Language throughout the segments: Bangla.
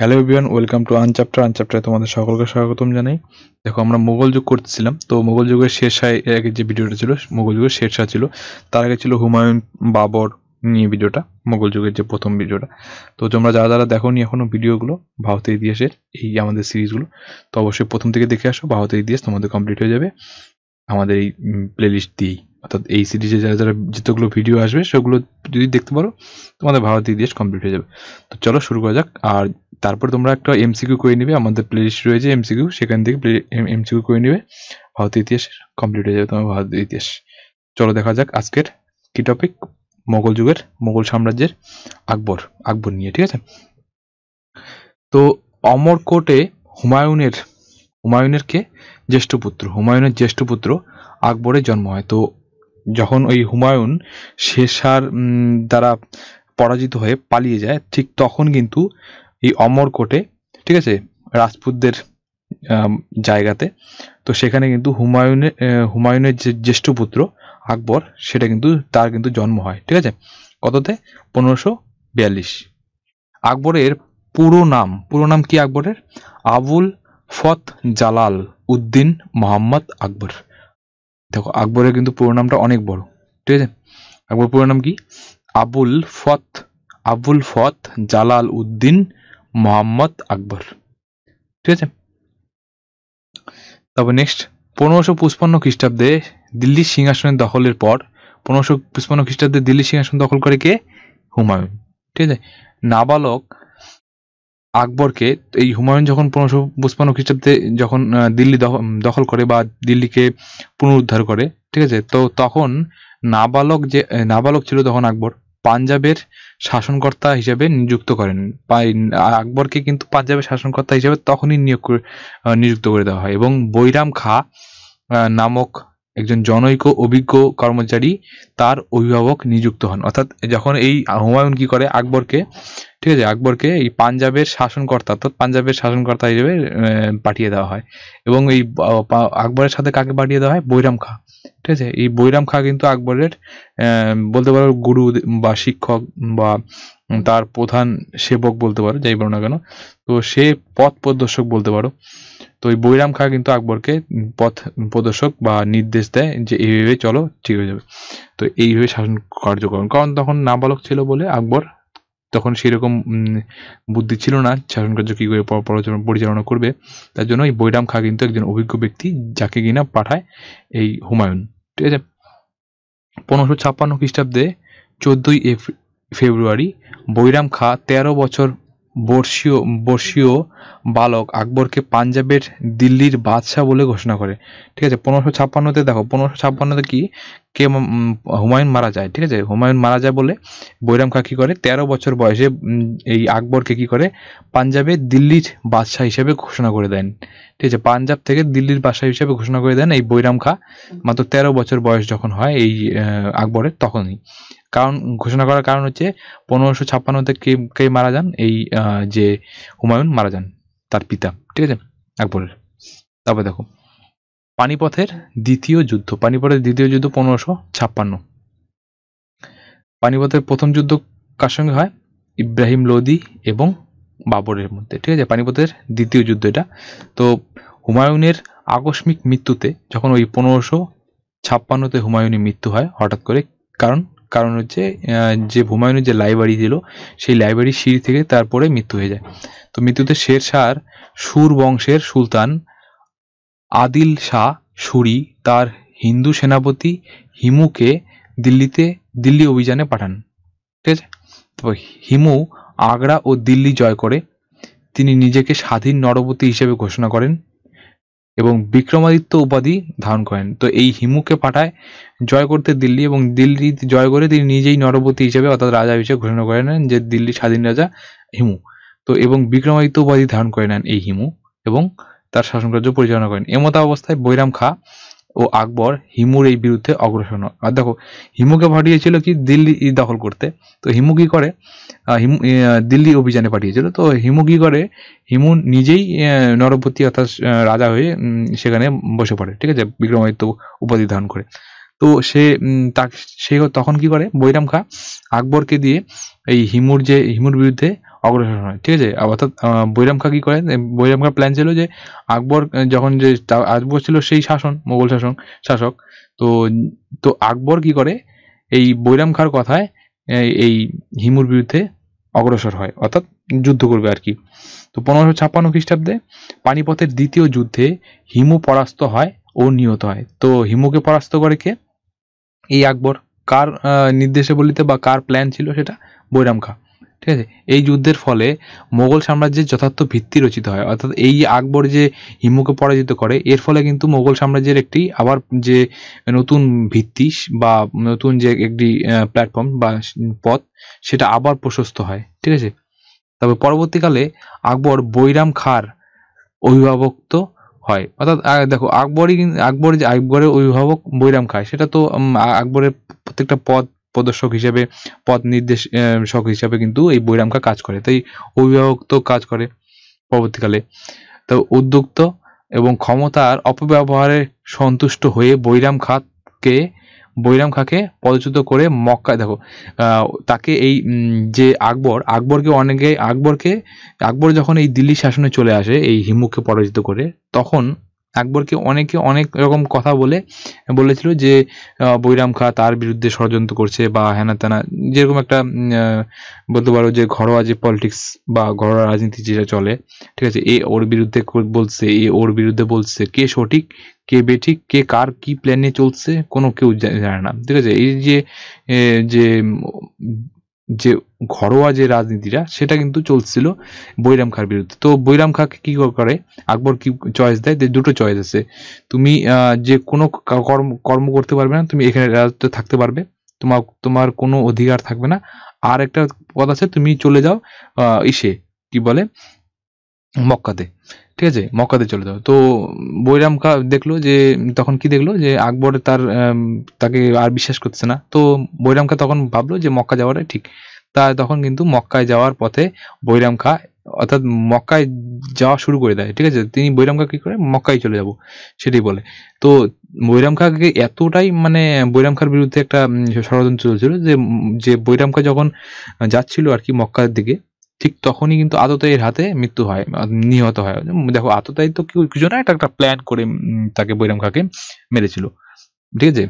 hello everyone welcome to Unchapter আনচ্যাপ্টারে তোমাদের সকলকে স্বাগতম জানাই দেখো আমরা মোগল যুগ করতেছিলাম তো মোগল যুগের শেষায় এর আগে যে ভিডিওটা ছিল মোগল যুগের শেরশাহ ছিল তার আগে ছিল হুমায়ুন বাবর নিয়ে ভিডিওটা মোগল যুগের যে প্রথম ভিডিওটা তো তোমরা যারা যারা দেখো নি এখনও ভিডিওগুলো ভারতের ইতিহাসের এই আমাদের সিরিজগুলো তো অবশ্যই প্রথম থেকে দেখে আসো ভারতের ইতিহাস তোমাদের কমপ্লিট হয়ে যাবে আমাদের এই প্লেলিস্ট দিয়েই অর্থাৎ এই সিরিজে যারা যারা যতগুলো ভিডিও আসবে সেগুলো যদি দেখতে পারো তোমাদের ভারতীয় ইতিহাস কমপ্লিট হয়ে যাবে তো চলো শুরু করা যাক আর তারপর তোমরা একটা এমসিকিউ করে নিবে আমাদের প্লে লিস্ট রয়েছে এমসিকিউ সেখান থেকে প্লে এমসিকিউ করে নিবে ভারতীয় ইতিহাস কমপ্লিট হয়ে যাবে তোমার ভারতীয় ইতিহাস চলো দেখা যাক আজকের কি টপিক মোগল যুগের মোগল সাম্রাজ্যের আকবর আকবর নিয়ে ঠিক আছে তো অমরকোটে হুমায়ুনের হুমায়ুনের কে জ্যেষ্ঠ পুত্র হুমায়ুনের জ্যেষ্ঠ পুত্র আকবরের জন্ম হয় তো যখন ওই হুমায়ুন শেষার দ্বারা পরাজিত হয়ে পালিয়ে যায় ঠিক তখন কিন্তু এই অমরকোটে ঠিক আছে রাজপুতদের জায়গাতে তো সেখানে কিন্তু হুমায়ুনের হুমায়ুনের যে জ্যেষ্ঠ পুত্র আকবর সেটা কিন্তু তার কিন্তু জন্ম হয় ঠিক আছে কততে পনেরোশো বিয়াল্লিশ আকবরের পুরো নাম পুরো নাম কি আকবরের আবুল ফত জালাল উদ্দিন মোহাম্মদ আকবর দেখো আকবরের কিন্তু পুরো নামটা অনেক বড় ঠিক আছে আকবর পুরো নাম কি আবুল ফত আবুল ফত জালাল উদ্দিন মোহাম্মদ আকবর ঠিক আছে তবে নেক্সট পনেরোশো পুষ্পন্ন খ্রিস্টাব্দে দিল্লির সিংহাসনের দখলের পর পনেরোশো পুষ্পান্ন খ্রিস্টাব্দে দিল্লির সিংহাসন দখল করে কে হুমায়ুন ঠিক আছে নাবালক আকবরকে এই হুমায়ুন যখন পনেরোশো পঁচপান্ন খ্রিস্টাব্দে যখন দিল্লি দখল করে বা দিল্লিকে পুনরুদ্ধার করে ঠিক আছে তো তখন নাবালক যে নাবালক ছিল তখন আকবর পাঞ্জাবের শাসনকর্তা হিসেবে নিযুক্ত করেন আকবরকে কিন্তু পাঞ্জাবের শাসনকর্তা হিসেবে তখনই নিয়োগ নিযুক্ত করে দেওয়া হয় এবং বৈরাম খা নামক একজন জনৈক অভিজ্ঞ কর্মচারী তার অভিভাবক নিযুক্ত হন অর্থাৎ যখন এই হুমায়ুন কি করে আকবরকে ঠিক আছে আকবরকে এই পাঞ্জাবের শাসনকর্তা অর্থাৎ পাঞ্জাবের শাসনকর্তা হিসেবে পাঠিয়ে দেওয়া হয় এবং এই আকবরের সাথে কাকে পাঠিয়ে দেওয়া হয় বৈরাম খা ঠিক আছে এই বৈরাম খা কিন্তু আকবরের বলতে পারো গুরু বা শিক্ষক বা তার প্রধান সেবক বলতে পারো যাই বলো না কেন তো সে পথ প্রদর্শক বলতে পারো তো ওই বৈরাম খা কিন্তু আকবরকে পথ প্রদর্শক বা নির্দেশ দেয় যে এইভাবে চলো ঠিক হয়ে যাবে তো এইভাবে শাসন কার্যকর কারণ তখন নাবালক ছিল বলে আকবর তখন সেরকম বুদ্ধি ছিল না শাসন কার্য কী করে পরিচালনা করবে তার জন্য এই বৈরাম খা কিন্তু একজন অভিজ্ঞ ব্যক্তি যাকে কিনা পাঠায় এই হুমায়ুন ঠিক আছে পনেরোশো ছাপ্পান্ন খ্রিস্টাব্দে চোদ্দই ফেব্রুয়ারি বৈরাম খা তেরো বছর বর্ষীয় বর্ষীয় বালক আকবরকে পাঞ্জাবের দিল্লির বাদশাহ বলে ঘোষণা করে ঠিক আছে পনেরোশো ছাপ্পান্নতে দেখো পনেরোশো ছাপ্পান্নতে কি কে হুমায়ুন মারা যায় ঠিক আছে হুমায়ুন মারা যায় বলে বৈরাম খা কী করে তেরো বছর বয়সে এই আকবরকে কি করে পাঞ্জাবে দিল্লির বাদশাহ হিসেবে ঘোষণা করে দেন ঠিক আছে পাঞ্জাব থেকে দিল্লির বাদশাহ হিসেবে ঘোষণা করে দেন এই বৈরাম খা মাত্র তেরো বছর বয়স যখন হয় এই আকবরের তখনই কারণ ঘোষণা করার কারণ হচ্ছে পনেরোশো ছাপ্পান্নতে কে কে মারা যান এই যে হুমায়ুন মারা যান তার পিতা ঠিক আছে আকবরের তারপর দেখো পানিপথের দ্বিতীয় যুদ্ধ পানিপথের দ্বিতীয় যুদ্ধ পনেরোশো ছাপ্পান্ন পানিপথের প্রথম যুদ্ধ কার সঙ্গে হয় ইব্রাহিম লোদি এবং বাবরের মধ্যে ঠিক আছে পানিপথের দ্বিতীয় যুদ্ধ এটা তো হুমায়ুনের আকস্মিক মৃত্যুতে যখন ওই পনেরোশো ছাপ্পান্নতে হুমায়ুনের মৃত্যু হয় হঠাৎ করে কারণ কারণ হচ্ছে যে হুমায়ুনের যে লাইব্রেরি ছিল সেই লাইব্রেরি সিঁড়ি থেকে তারপরে মৃত্যু হয়ে যায় তো মৃত্যুতে শের শাহর সুর বংশের সুলতান আদিল শাহ সুরি তার হিন্দু সেনাপতি হিমুকে দিল্লিতে দিল্লি অভিযানে পাঠান ঠিক আছে তো হিমু আগ্রা ও দিল্লি জয় করে তিনি নিজেকে স্বাধীন নরপতি হিসেবে ঘোষণা করেন এবং বিক্রমাদিত্য উপাধি ধারণ করেন তো এই হিমুকে পাঠায় জয় করতে দিল্লি এবং দিল্লি জয় করে তিনি নিজেই নরপতি হিসেবে অর্থাৎ রাজা হিসেবে ঘোষণা করে নেন যে দিল্লি স্বাধীন রাজা হিমু তো এবং বিক্রমাদিত্য উপাধি ধারণ করে নেন এই হিমু এবং তার শাসনকার্য পরিচালনা করেন এমতাবস্থায় বৈরাম খাঁ ও আকবর হিমুর এই বিরুদ্ধে অগ্রসর আর দেখো হিমুকে পাঠিয়েছিল কি দিল্লি দখল করতে তো হিমু কি করে হিমু দিল্লি অভিযানে পাঠিয়েছিল তো হিমু কি করে হিমু নিজেই নরপতি অর্থাৎ রাজা হয়ে সেখানে বসে পড়ে ঠিক আছে বিক্রমাদিত্য উপাধি ধারণ করে তো সে তাকে সে তখন কি করে বৈরাম খা আকবরকে দিয়ে এই হিমুর যে হিমুর বিরুদ্ধে অগ্রসর হয় ঠিক আছে অর্থাৎ বৈরাম খা কি করে বৈরাম খা প্ল্যান ছিল যে আকবর যখন যে আকবর ছিল সেই শাসন মোগল শাসন শাসক তো তো আকবর কি করে এই বৈরাম খার কথায় এই হিমুর বিরুদ্ধে অগ্রসর হয় অর্থাৎ যুদ্ধ করবে আর কি তো পনেরোশো ছাপ্পান্ন খ্রিস্টাব্দে পানিপথের দ্বিতীয় যুদ্ধে হিমু পরাস্ত হয় ও নিহত হয় তো হিমুকে পরাস্ত করে কে এই আকবর কার নির্দেশে বলিতে বা কার প্ল্যান ছিল সেটা বৈরাম খা ঠিক আছে এই যুদ্ধের ফলে মোগল সাম্রাজ্যের যথার্থ ভিত্তি রচিত হয় অর্থাৎ এই আকবর যে হিমুকে পরাজিত করে এর ফলে কিন্তু মোগল সাম্রাজ্যের একটি আবার যে নতুন ভিত্তি বা নতুন যে একটি প্ল্যাটফর্ম বা পথ সেটা আবার প্রশস্ত হয় ঠিক আছে তবে পরবর্তীকালে আকবর বৈরাম খার তো হয় অর্থাৎ দেখো আকবরই আকবর যে আকবরের অভিভাবক বৈরাম খায় সেটা তো আকবরের প্রত্যেকটা পদ প্রদর্শক হিসেবে পথ নির্দেশক হিসেবে কিন্তু এই বৈরাম খা কাজ করে তাই অভিভাবক তো কাজ করে পরবর্তীকালে তো উদ্যুক্ত এবং ক্ষমতার অপব্যবহারে সন্তুষ্ট হয়ে বৈরাম খাতকে বৈরাম খাঁকে পদচ্যুত করে মক্কায় দেখো তাকে এই যে আকবর আকবরকে অনেকে আকবরকে আকবর যখন এই দিল্লির শাসনে চলে আসে এই হিমুককে পরাজিত করে তখন আকবরকে অনেকে অনেক রকম কথা বলে বলেছিল যে বৈরাম খা তার বিরুদ্ধে ষড়যন্ত্র করছে বা হ্যানা ত্যানা যেরকম একটা বলতে পারো যে ঘরোয়া যে পলিটিক্স বা ঘরোয়া রাজনীতি যেটা চলে ঠিক আছে এ ওর বিরুদ্ধে বলছে এ ওর বিরুদ্ধে বলছে কে সঠিক কে বেঠিক কে কার কি প্ল্যানে চলছে কোনো কেউ জানে না ঠিক আছে এই যে যে যে ঘরোয়া যে রাজনীতিটা সেটা কিন্তু চলছিল বৈরাম খার বিরুদ্ধে তো বৈরাম খাকে কি করে আকবর কি চয়েস দেয় যে দুটো চয়েস আছে তুমি যে কোনো কর্ম কর্ম করতে পারবে না তুমি এখানে রাজত্বে থাকতে পারবে তোমার তোমার কোনো অধিকার থাকবে না আর একটা কথা আছে তুমি চলে যাও ইসে কি বলে মক্কাতে ঠিক আছে মক্কাতে চলে যাও তো বৈরাম দেখলো যে তখন কি দেখলো যে আকবর তার তাকে আর বিশ্বাস করছে না তো বৈরাম খা তখন ভাবলো যে মক্কা যাওয়াটাই ঠিক তা তখন কিন্তু মক্কায় যাওয়ার পথে বৈরাম খা অর্থাৎ মক্কায় যাওয়া শুরু করে দেয় ঠিক আছে তিনি বৈরাম খা কি করে মক্কায় চলে যাব সেটি বলে তো বৈরাম খাকে এতটাই মানে বৈরাম খার বিরুদ্ধে একটা ষড়যন্ত্র চলছিল যে যে বৈরাম খা যখন যাচ্ছিল আর কি মক্কার দিকে ঠিক তখনই কিন্তু আততায়ীর হাতে মৃত্যু হয় নিহত হয় দেখো আততায়ী তো কিছু না একটা একটা প্ল্যান করে তাকে বৈরাম খাকে মেরেছিল ঠিক আছে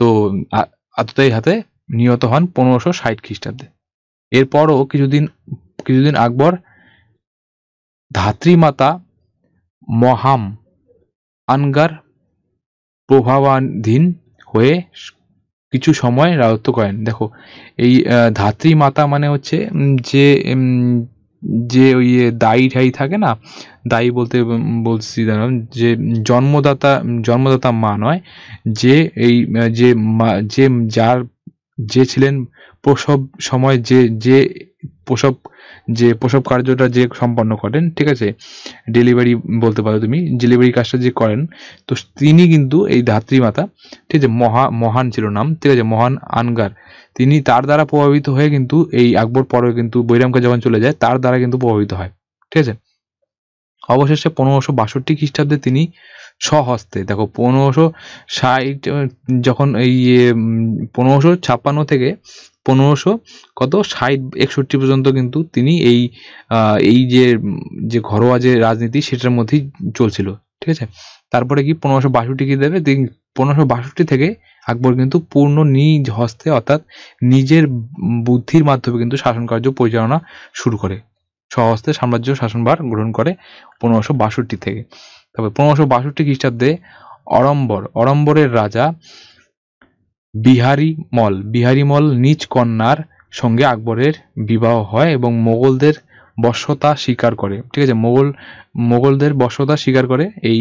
তো আততায়ীর হাতে নিহত হন পনেরোশো ষাট খ্রিস্টাব্দে এরপরও কিছুদিন কিছুদিন আকবর ধাত্রীমাতা মহাম আনগার প্রভাবাধীন হয়ে কিছু সময় রাজত্ব করেন দেখো এই ধাত্রী মাতা মানে হচ্ছে যে যে ওই ইয়ে দায়ী ঠাই থাকে না দায়ী বলতে বলছি যে জন্মদাতা জন্মদাতা মা নয় যে এই যে যে যার যে ছিলেন প্রসব সময় যে যে প্রসব যে প্রসব কার্যটা যে সম্পন্ন করেন ঠিক আছে ডেলিভারি বলতে পারো তুমি ডেলিভারি কাজটা যে করেন তো তিনি কিন্তু এই ধাত্রীমাতা ঠিক আছে মহা মহান ছিল নাম ঠিক আছে মহান আনগার তিনি তার দ্বারা প্রভাবিত হয়ে কিন্তু এই আকবর পরে কিন্তু বৈরামকে যখন চলে যায় তার দ্বারা কিন্তু প্রভাবিত হয় ঠিক আছে অবশেষে পনেরোশো বাষট্টি খ্রিস্টাব্দে তিনি স্বহস্তে দেখো পনেরোশো ষাট যখন এই ইয়ে, পনেরোশো ছাপ্পান্ন থেকে পনেরোশো কত ষাট একষট্টি পর্যন্ত কিন্তু তিনি এই এই যে যে ঘরোয়া যে রাজনীতি সেটার মধ্যেই চলছিল ঠিক আছে তারপরে কি পনেরোশো বাষট্টি কি দেবে পনেরোশো বাষট্টি থেকে আকবর কিন্তু পূর্ণ নিজ হস্তে অর্থাৎ নিজের বুদ্ধির মাধ্যমে কিন্তু শাসন কার্য পরিচালনা শুরু করে স্বহস্তে সাম্রাজ্য শাসনভার গ্রহণ করে পনেরোশো বাষট্টি থেকে তবে পনেরোশো বাষট্টি খ্রিস্টাব্দে অড়ম্বর অড়ম্বরের রাজা বিহারি মল মল নিজ কন্যার সঙ্গে আকবরের বিবাহ হয় এবং মোগলদের বশ্যতা স্বীকার করে ঠিক আছে মোগল মোগলদের বশ্যতা স্বীকার করে এই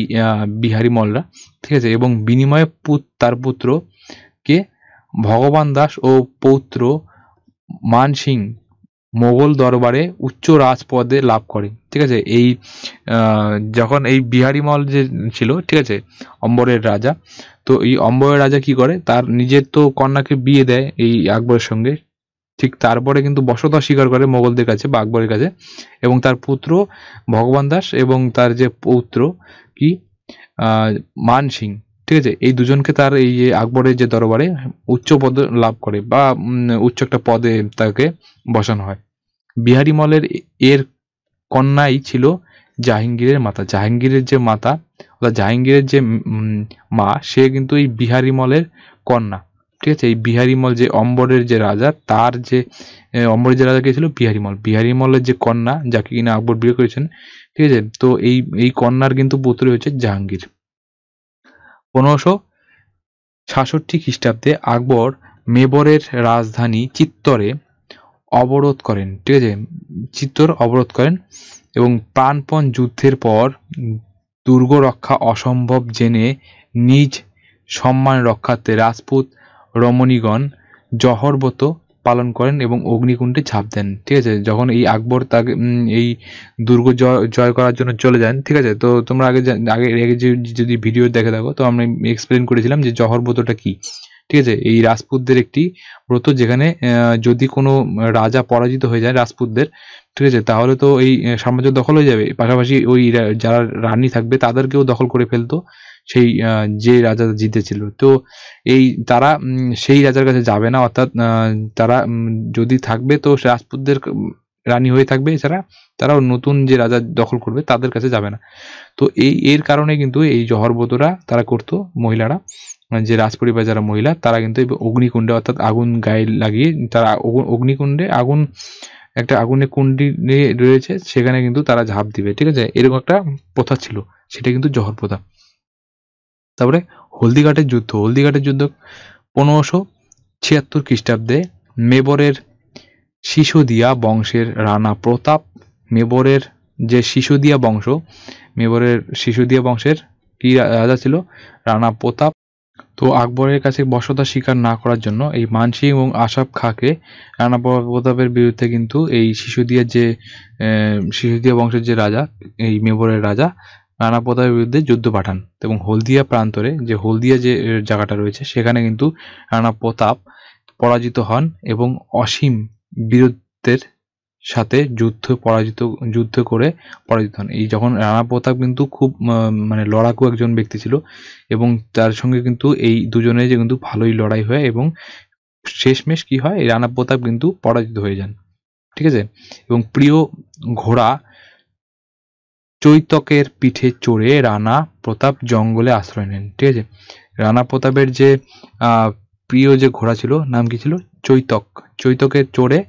বিহারি মলরা ঠিক আছে এবং বিনিময়ে পুত তার পুত্রকে ভগবান দাস ও পৌত্র মান সিং মোগল দরবারে উচ্চ রাজপদে লাভ করে ঠিক আছে এই যখন এই বিহারি মল যে ছিল ঠিক আছে অম্বরের রাজা তো এই অম্বরের রাজা কি করে তার নিজের তো কন্যাকে বিয়ে দেয় এই আকবরের সঙ্গে ঠিক তারপরে কিন্তু বসতা স্বীকার করে মোগলদের কাছে বা আকবরের কাছে এবং তার পুত্র ভগবান দাস এবং তার যে পৌত্র কি মান সিং ঠিক আছে এই দুজনকে তার এই আকবরের যে দরবারে উচ্চ পদ লাভ করে বা উচ্চ একটা পদে তাকে বসানো হয় বিহারি মলের এর কন্যাই ছিল জাহাঙ্গীরের মাতা জাহাঙ্গীরের যে মাতা অর্থাৎ জাহাঙ্গীরের যে মা সে কিন্তু এই বিহারি মলের কন্যা ঠিক আছে এই বিহারি মল যে অম্বরের যে রাজা তার যে অম্বরের যে রাজা কে ছিল বিহারি মলের যে কন্যা যাকে কিনা আকবর বিয়ে করেছেন ঠিক আছে তো এই এই কন্যার কিন্তু পুত্র হচ্ছে জাহাঙ্গীর পনেরোশো সাতষট্টি খ্রিস্টাব্দে আকবর মেবরের রাজধানী চিত্তরে অবরোধ করেন ঠিক আছে চিত্তর অবরোধ করেন এবং প্রাণপণ যুদ্ধের পর দুর্গ রক্ষা অসম্ভব জেনে নিজ সম্মান রক্ষার্থে রাজপুত রমণীগণ জহরবত পালন করেন এবং অগ্নিকুণ্ডে ঝাঁপ দেন ঠিক আছে যখন এই আকবর তাকে এই দুর্গ জয় করার জন্য চলে যান ঠিক আছে তো তোমরা আগে আগে আগে যদি ভিডিও দেখে থাকো তো আমি এক্সপ্লেন করেছিলাম যে জহর ব্রতটা কি ঠিক আছে এই রাজপুতদের একটি ব্রত যেখানে যদি কোনো রাজা পরাজিত হয়ে যায় রাজপুতদের ঠিক আছে তাহলে তো এই সাম্রাজ্য দখল হয়ে যাবে পাশাপাশি ওই যারা রানী থাকবে তাদেরকেও দখল করে ফেলতো সেই যে রাজা জিতেছিল তো এই তারা সেই রাজার কাছে যাবে না অর্থাৎ তারা যদি থাকবে তো রাজপুতদের রানী হয়ে থাকবে এছাড়া তারা নতুন যে রাজা দখল করবে তাদের কাছে যাবে না তো এই এর কারণে কিন্তু এই জহরবতরা তারা করতো মহিলারা যে রাজপরিবার যারা মহিলা তারা কিন্তু অগ্নিকুণ্ডে অর্থাৎ আগুন গায়ে লাগিয়ে তারা অগ্নিকুণ্ডে আগুন একটা আগুনে কুণ্ডি রয়েছে সেখানে কিন্তু তারা ঝাঁপ দিবে ঠিক আছে এরকম একটা প্রথা ছিল সেটা কিন্তু জহর প্রথা তারপরে হলদিঘাটের যুদ্ধ হলদিঘাটের যুদ্ধ পনেরোশো ছিয়াত্তর খ্রিস্টাব্দে মেবরের শিশুদিয়া বংশের রানা প্রতাপ মেবরের যে শিশুদিয়া বংশ মেবরের শিশুদিয়া বংশের কি রাজা ছিল রানা প্রতাপ তো আকবরের কাছে বসতা স্বীকার না করার জন্য এই মানসি এবং আশাফ খাকে রানা প্রতাপের বিরুদ্ধে কিন্তু এই শিশুদিয়ার যে শিশুদিয়া বংশের যে রাজা এই মেবরের রাজা রানা প্রতাপের বিরুদ্ধে যুদ্ধ পাঠান এবং হলদিয়া প্রান্তরে যে হলদিয়া যে জায়গাটা রয়েছে সেখানে কিন্তু রানা প্রতাপ পরাজিত হন এবং অসীম বীরত্বের সাথে যুদ্ধ পরাজিত যুদ্ধ করে পরাজিত হন এই যখন রানা প্রতাপ কিন্তু খুব মানে লড়াকু একজন ব্যক্তি ছিল এবং তার সঙ্গে কিন্তু এই দুজনে যে কিন্তু ভালোই লড়াই হয় এবং শেষমেশ কি হয় রানা প্রতাপ কিন্তু পরাজিত হয়ে যান ঠিক আছে এবং প্রিয় ঘোড়া চৈতকের পিঠে চড়ে রানা প্রতাপ জঙ্গলে আশ্রয় নেন ঠিক আছে রানা প্রতাপের যে প্রিয় যে ঘোড়া ছিল নাম কি ছিল চৈতক চৈতকের চড়ে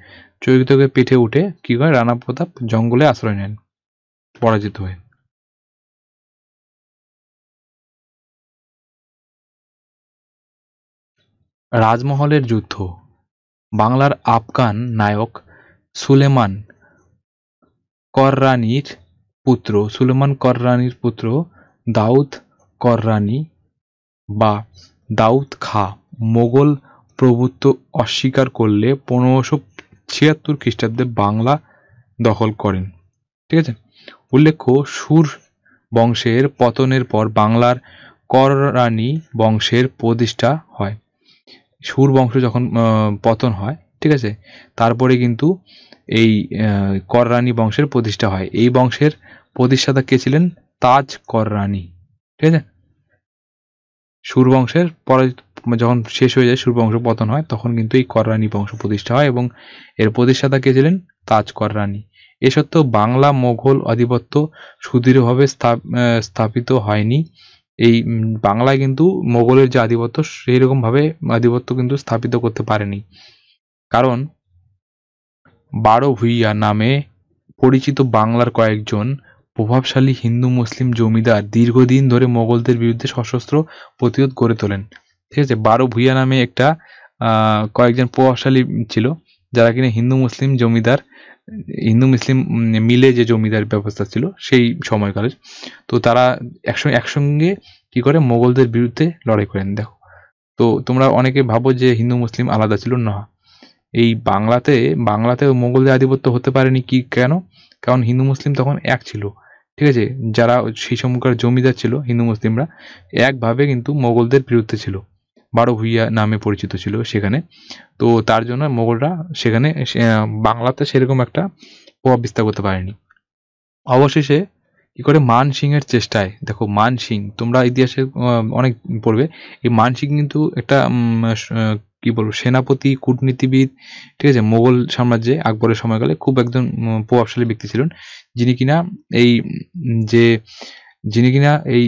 চৈতকের পিঠে উঠে কি হয় রানা প্রতাপ জঙ্গলে আশ্রয় নেন পরাজিত হয়ে রাজমহলের যুদ্ধ বাংলার আফগান নায়ক সুলেমান কররানির পুত্র সুলেমান কররানির পুত্র দাউদ কররানি বা দাউদ খা মোগল প্রভুত্ব অস্বীকার করলে পনেরোশো ছিয়াত্তর খ্রিস্টাব্দে বাংলা দখল করেন ঠিক আছে উল্লেখ্য সুর বংশের পতনের পর বাংলার কররানি বংশের প্রতিষ্ঠা হয় সুর বংশ যখন পতন হয় ঠিক আছে তারপরে কিন্তু এই কররানী বংশের প্রতিষ্ঠা হয় এই বংশের প্রতিষ্ঠাতা কে ছিলেন তাজ কররানী ঠিক আছে সুরবংশের পরে যখন শেষ হয়ে যায় সুরবংশ পতন হয় তখন কিন্তু এই কররানী বংশ প্রতিষ্ঠা হয় এবং এর প্রতিষ্ঠাতা কে ছিলেন তাজ কররানী এ সত্ত্বেও বাংলা মোঘল আধিপত্য সুদৃঢ়ভাবে স্থাপিত হয়নি এই বাংলায় কিন্তু মোগলের যে আধিপত্য সেই রকমভাবে আধিপত্য কিন্তু স্থাপিত করতে পারেনি কারণ বারো ভুইয়া নামে পরিচিত বাংলার কয়েকজন প্রভাবশালী হিন্দু মুসলিম জমিদার দীর্ঘদিন ধরে মোগলদের বিরুদ্ধে সশস্ত্র প্রতিরোধ গড়ে তোলেন ঠিক আছে বারো ভুইয়া নামে একটা কয়েকজন প্রভাবশালী ছিল যারা কিনা হিন্দু মুসলিম জমিদার হিন্দু মুসলিম মিলে যে জমিদার ব্যবস্থা ছিল সেই সময়কালের তো তারা একসঙ্গে একসঙ্গে কি করে মোগলদের বিরুদ্ধে লড়াই করেন দেখো তো তোমরা অনেকে ভাবো যে হিন্দু মুসলিম আলাদা ছিল না এই বাংলাতে বাংলাতে মোগলদের আধিপত্য হতে পারেনি কি কেন কারণ হিন্দু মুসলিম তখন এক ছিল ঠিক আছে যারা সেই সময়কার জমিদার ছিল হিন্দু মুসলিমরা একভাবে কিন্তু মোগলদের বিরুদ্ধে ছিল বারো ভুইয়া নামে পরিচিত ছিল সেখানে তো তার জন্য মোগলরা সেখানে বাংলাতে সেরকম একটা প্রভাব বিস্তার করতে পারেনি অবশেষে কি করে মান সিংয়ের চেষ্টায় দেখো মান সিং তোমরা ইতিহাসে অনেক পড়বে এই মান সিং কিন্তু একটা কি বলবো সেনাপতি কূটনীতিবিদ ঠিক আছে মোগল সাম্রাজ্যে আকবরের সময়কালে খুব একজন প্রভাবশালী ব্যক্তি ছিলেন যিনি কিনা এই যে যিনি কিনা এই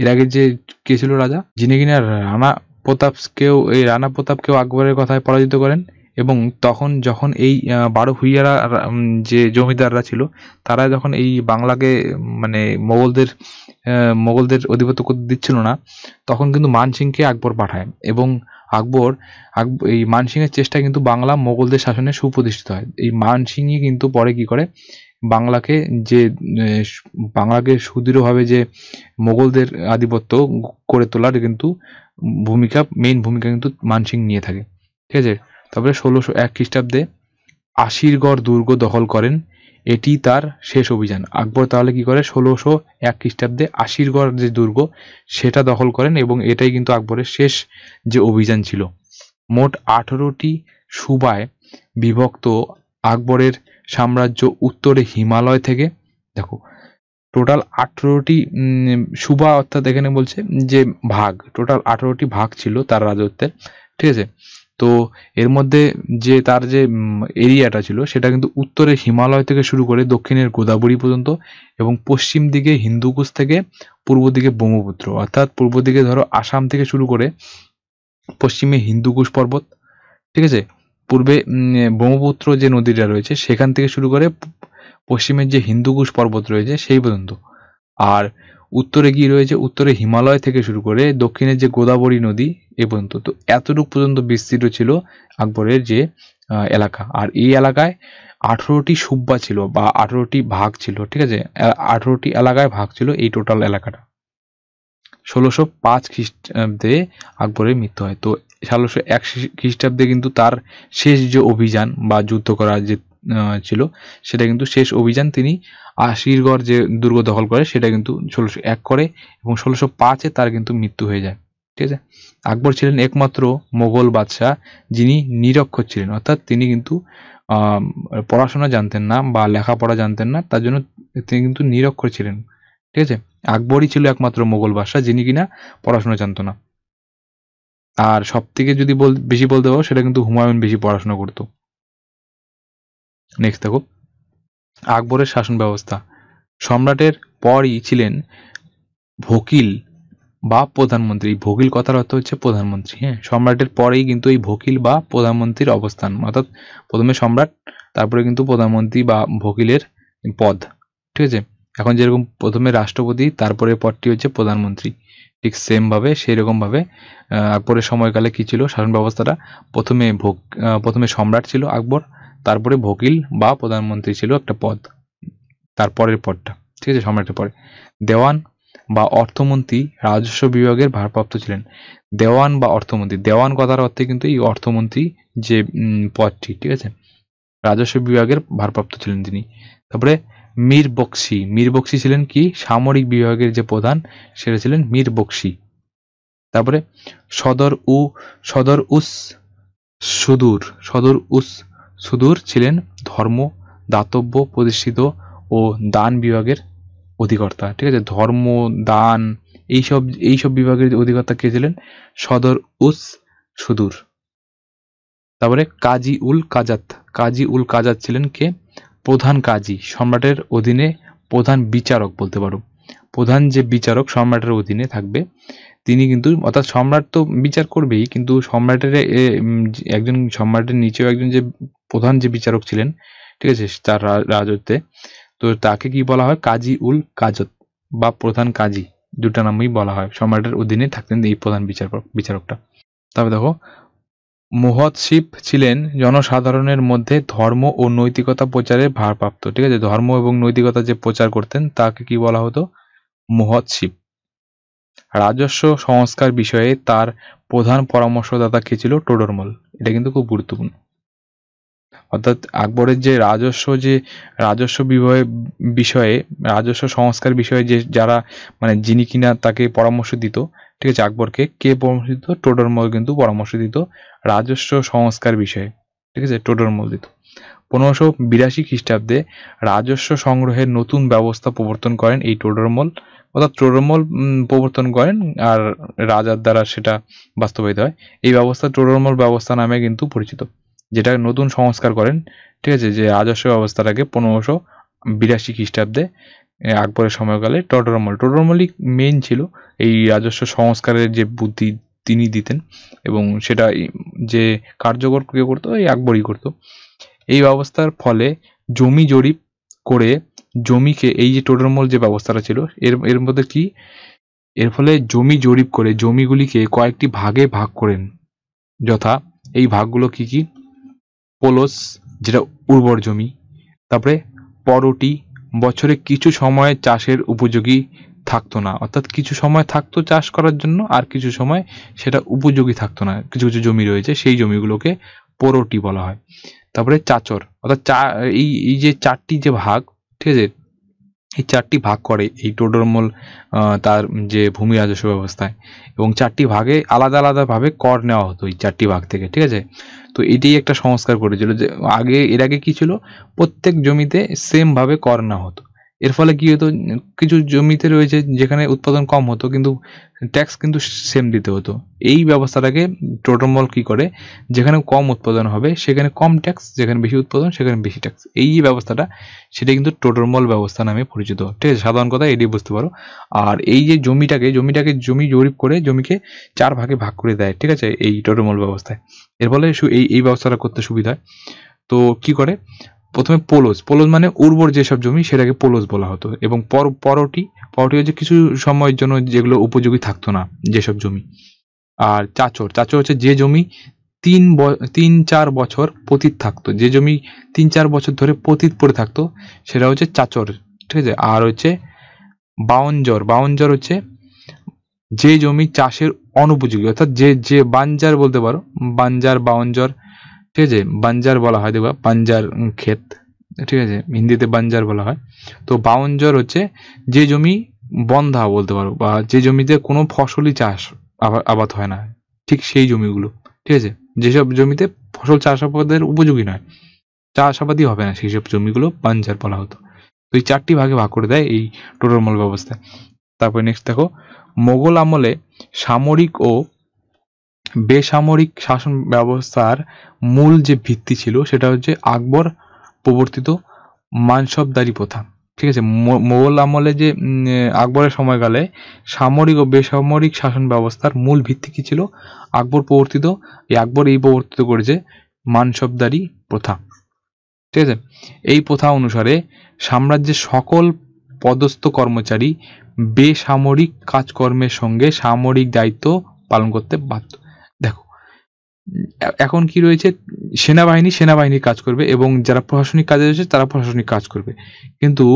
এর আগে যে কে ছিল রাজা যিনি কিনা রানা প্রতাপকেও এই রানা প্রতাপকেও আকবরের কথায় পরাজিত করেন এবং তখন যখন এই বারো হুইয়ারা যে জমিদাররা ছিল তারা যখন এই বাংলাকে মানে মোগলদের মোগলদের অধিপত্য করতে দিচ্ছিল না তখন কিন্তু মানসিংকে আকবর পাঠায় এবং আকবর আকবর এই মানসিংহের চেষ্টা কিন্তু বাংলা মোগলদের শাসনে সুপ্রতিষ্ঠিত হয় এই মানসিংহই কিন্তু পরে কি করে বাংলাকে যে বাংলাকে সুদৃঢ়ভাবে যে মোগলদের আধিপত্য করে তোলার কিন্তু ভূমিকা মেইন ভূমিকা কিন্তু মানসিং নিয়ে থাকে ঠিক আছে তারপরে ষোলোশো এক খ্রিস্টাব্দে আশিরগড় দুর্গ দখল করেন এটি তার শেষ অভিযান আকবর তাহলে কি করে ষোলোশো এক খ্রিস্টাব্দে আশিরগড় যে দুর্গ সেটা দখল করেন এবং এটাই কিন্তু আকবরের শেষ যে অভিযান ছিল মোট আঠেরোটি সুবায় বিভক্ত আকবরের সাম্রাজ্য উত্তরে হিমালয় থেকে দেখো টোটাল আঠেরোটি সুবা অর্থাৎ এখানে বলছে যে ভাগ টোটাল আঠেরোটি ভাগ ছিল তার রাজত্বের ঠিক আছে তো এর মধ্যে যে তার যে এরিয়াটা ছিল সেটা কিন্তু উত্তরে হিমালয় থেকে শুরু করে দক্ষিণের গোদাবরী পর্যন্ত এবং পশ্চিম দিকে হিন্দুকুশ থেকে পূর্ব দিকে ব্রহ্মপুত্র অর্থাৎ পূর্ব দিকে ধরো আসাম থেকে শুরু করে পশ্চিমে হিন্দুকুশ পর্বত ঠিক আছে পূর্বে ব্রহ্মপুত্র যে নদীটা রয়েছে সেখান থেকে শুরু করে পশ্চিমের যে হিন্দুকুশ পর্বত রয়েছে সেই পর্যন্ত আর উত্তরে গিয়ে রয়েছে উত্তরে হিমালয় থেকে শুরু করে দক্ষিণে যে গোদাবরী নদী এ পর্যন্ত তো এতটুকু পর্যন্ত বিস্তৃত ছিল আকবরের যে এলাকা আর এই এলাকায় আঠেরোটি সুব্বা ছিল বা আঠেরোটি ভাগ ছিল ঠিক আছে আঠেরোটি এলাকায় ভাগ ছিল এই টোটাল এলাকাটা ষোলোশো পাঁচ খ্রিস্টাব্দে আকবরের মৃত্যু হয় তো ষোলোশো এক খ্রিস্টাব্দে কিন্তু তার শেষ যে অভিযান বা যুদ্ধ করা যে ছিল সেটা কিন্তু শেষ অভিযান তিনি আশিরগড় যে দুর্গ দখল করে সেটা কিন্তু ষোলোশো এক করে এবং ষোলোশো পাঁচে তার কিন্তু মৃত্যু হয়ে যায় ঠিক আছে আকবর ছিলেন একমাত্র মোগল বাদশাহ যিনি নিরক্ষর ছিলেন অর্থাৎ তিনি কিন্তু পড়াশোনা জানতেন না বা লেখাপড়া জানতেন না তার জন্য তিনি কিন্তু নিরক্ষর ছিলেন ঠিক আছে আকবরই ছিল একমাত্র মোগল বাদশাহ যিনি কিনা পড়াশোনা জানত না আর সব থেকে যদি বল বেশি বলতে পারো সেটা কিন্তু হুমায়ুন বেশি পড়াশোনা করতো নেক্সট দেখো আকবরের শাসন ব্যবস্থা সম্রাটের পরই ছিলেন ভকিল বা প্রধানমন্ত্রী ভকিল কথার অর্থ হচ্ছে প্রধানমন্ত্রী হ্যাঁ সম্রাটের পরেই কিন্তু এই ভকিল বা প্রধানমন্ত্রীর অবস্থান অর্থাৎ প্রথমে সম্রাট তারপরে কিন্তু প্রধানমন্ত্রী বা ভকিলের পদ ঠিক আছে এখন যেরকম প্রথমে রাষ্ট্রপতি তারপরে পদটি হচ্ছে প্রধানমন্ত্রী ঠিক সেমভাবে সেই রকমভাবে আকবরের সময়কালে কী ছিল শাসন ব্যবস্থাটা প্রথমে ভোগ প্রথমে সম্রাট ছিল আকবর তারপরে ভকিল বা প্রধানমন্ত্রী ছিল একটা পদ তারপরের পদটা ঠিক আছে সম্রাটের পরে দেওয়ান বা অর্থমন্ত্রী রাজস্ব বিভাগের ভারপ্রাপ্ত ছিলেন দেওয়ান বা অর্থমন্ত্রী দেওয়ান কথার অর্থে কিন্তু এই অর্থমন্ত্রী যে পদটি ঠিক আছে রাজস্ব বিভাগের ভারপ্রাপ্ত ছিলেন তিনি তারপরে মীর বক্সি মীর বক্সি ছিলেন কি সামরিক বিভাগের যে প্রধান সেটা ছিলেন মীর বক্সি তারপরে সদর উ সদর উস সুদূর সদর উস সুদূর ছিলেন ধর্ম দাতব্য প্রতিষ্ঠিত ও দান বিভাগের অধিকর্তা ঠিক আছে ধর্ম দান এইসব এইসব বিভাগের অধিকর্তা কে ছিলেন সদর উস সুদূর তারপরে কাজী উল কাজাত কাজী উল কাজাত ছিলেন কে প্রধান কাজী সম্রাটের অধীনে প্রধান বিচারক বলতে পারো প্রধান যে বিচারক সম্রাটের অধীনে থাকবে তিনি কিন্তু অর্থাৎ সম্রাট তো বিচার করবেই কিন্তু সম্রাটের একজন সম্রাটের নিচেও একজন যে প্রধান যে বিচারক ছিলেন ঠিক আছে তার রাজত্বে তো তাকে কি বলা হয় কাজী উল কাজত বা প্রধান কাজী দুটা নামই বলা হয় সম্রাটের অধীনে থাকতেন এই প্রধান বিচারক বিচারকটা তবে দেখো মহৎ শিব ছিলেন জনসাধারণের মধ্যে ধর্ম ও নৈতিকতা প্রচারে ভারপ্রাপ্ত ঠিক আছে ধর্ম এবং নৈতিকতা যে প্রচার করতেন তাকে কি বলা হতো মহৎ শিব রাজস্ব সংস্কার বিষয়ে তার প্রধান পরামর্শদাতা কে ছিল টোডরমল এটা কিন্তু খুব গুরুত্বপূর্ণ অর্থাৎ আকবরের যে রাজস্ব যে রাজস্ব বিভয়ে বিষয়ে রাজস্ব সংস্কার বিষয়ে যে যারা মানে যিনি কিনা তাকে পরামর্শ দিত ঠিক আছে আকবরকে কে পরামর্শ দিত টোডরমল কিন্তু পরামর্শ দিত রাজস্ব সংস্কার বিষয়ে ঠিক আছে টোডরমল দিত পনেরোশো বিরাশি খ্রিস্টাব্দে রাজস্ব সংগ্রহের নতুন ব্যবস্থা প্রবর্তন করেন এই টোডরমল অর্থাৎ ট্রোরমল প্রবর্তন করেন আর রাজার দ্বারা সেটা বাস্তবায়িত হয় এই ব্যবস্থা ট্রোরমল ব্যবস্থা নামে কিন্তু পরিচিত যেটা নতুন সংস্কার করেন ঠিক আছে যে রাজস্ব ব্যবস্থাটাকে পনেরোশো বিরাশি খ্রিস্টাব্দে আকবরের সময়কালে টটরমল টটরমলই মেন ছিল এই রাজস্ব সংস্কারের যে বুদ্ধি তিনি দিতেন এবং সেটা যে কার্যকর কে করতো এই আকবরই করতো এই ব্যবস্থার ফলে জমি জরিপ করে জমিকে এই যে টোটাল মোল যে ব্যবস্থাটা ছিল এর এর মধ্যে কি এর ফলে জমি জরিপ করে জমিগুলিকে কয়েকটি ভাগে ভাগ করেন যথা এই ভাগগুলো কি কি পোলস যেটা উর্বর জমি তারপরে পরটি বছরে কিছু সময় চাষের উপযোগী থাকতো না অর্থাৎ কিছু সময় থাকতো চাষ করার জন্য আর কিছু সময় সেটা উপযোগী থাকতো না কিছু কিছু জমি রয়েছে সেই জমিগুলোকে পরটি বলা হয় তারপরে চাচর অর্থাৎ চা এই এই যে চারটি যে ভাগ ঠিক আছে এই চারটি ভাগ করে এই টোডরমল তার যে ভূমি রাজস্ব ব্যবস্থায় এবং চারটি ভাগে আলাদা আলাদাভাবে কর নেওয়া হতো এই চারটি ভাগ থেকে ঠিক আছে তো এটি একটা সংস্কার করেছিল যে আগে এর আগে কি ছিল প্রত্যেক জমিতে সেমভাবে কর নেওয়া হতো এর ফলে কি হতো কিছু জমিতে রয়েছে যেখানে উৎপাদন কম হতো কিন্তু ট্যাক্স কিন্তু সেম দিতে হতো এই ব্যবস্থাটাকে টোটোমল কি করে যেখানে কম উৎপাদন হবে সেখানে কম ট্যাক্স যেখানে বেশি উৎপাদন সেখানে বেশি ট্যাক্স এই যে ব্যবস্থাটা সেটা কিন্তু টোটোমল ব্যবস্থা নামে পরিচিত ঠিক আছে সাধারণ কথা এটি বুঝতে পারো আর এই যে জমিটাকে জমিটাকে জমি জরিপ করে জমিকে চার ভাগে ভাগ করে দেয় ঠিক আছে এই টোটোমল ব্যবস্থায় এর ফলে এই এই ব্যবস্থাটা করতে সুবিধা হয় তো কি করে প্রথমে পোলস পোলস মানে উর্বর যেসব জমি সেটাকে পোলস বলা হতো এবং পর পরটি পরটি হচ্ছে কিছু সময়ের জন্য যেগুলো উপযোগী থাকতো না যেসব জমি আর চাচর চাচর হচ্ছে যে জমি তিন তিন চার বছর পতীত থাকতো যে জমি তিন চার বছর ধরে পতীত পড়ে থাকতো সেটা হচ্ছে চাচর ঠিক আছে আর হচ্ছে বাউঞ্জর বাউঞ্জর হচ্ছে যে জমি চাষের অনুপযোগী অর্থাৎ যে যে বাঞ্জার বলতে পারো বাঞ্জার বাউঞ্জর ঠিক আছে বাঞ্জার বলা হয় দেখবা বাঞ্জার ক্ষেত ঠিক আছে হিন্দিতে বাঞ্জার বলা হয় তো বাউঞ্জর হচ্ছে যে জমি বন্ধা বলতে পারো বা যে জমিতে কোনো ফসলই চাষ আবাদ হয় না ঠিক সেই জমিগুলো ঠিক আছে যেসব জমিতে ফসল চাষ আবাদের উপযোগী নয় চাষ আবাদই হবে না সেই সব জমিগুলো বাঞ্জার বলা হতো তো এই চারটি ভাগে ভাগ করে দেয় এই টোটোরমল ব্যবস্থা তারপরে নেক্সট দেখো মোগল আমলে সামরিক ও বেসামরিক শাসন ব্যবস্থার মূল যে ভিত্তি ছিল সেটা হচ্ছে আকবর প্রবর্তিত মানসবদারি প্রথা ঠিক আছে মোগল আমলে যে আকবরের সময়কালে সামরিক ও বেসামরিক শাসন ব্যবস্থার মূল ভিত্তি কী ছিল আকবর প্রবর্তিত এই আকবর এই প্রবর্তিত করেছে মানসবদারি প্রথা ঠিক আছে এই প্রথা অনুসারে সাম্রাজ্যের সকল পদস্থ কর্মচারী বেসামরিক কাজকর্মের সঙ্গে সামরিক দায়িত্ব পালন করতে বাধ্য এখন কি রয়েছে সেনাবাহিনী সেনাবাহিনীর কাজ করবে এবং যারা প্রশাসনিক কাজে রয়েছে তারা প্রশাসনিক কাজ করবে কিন্তু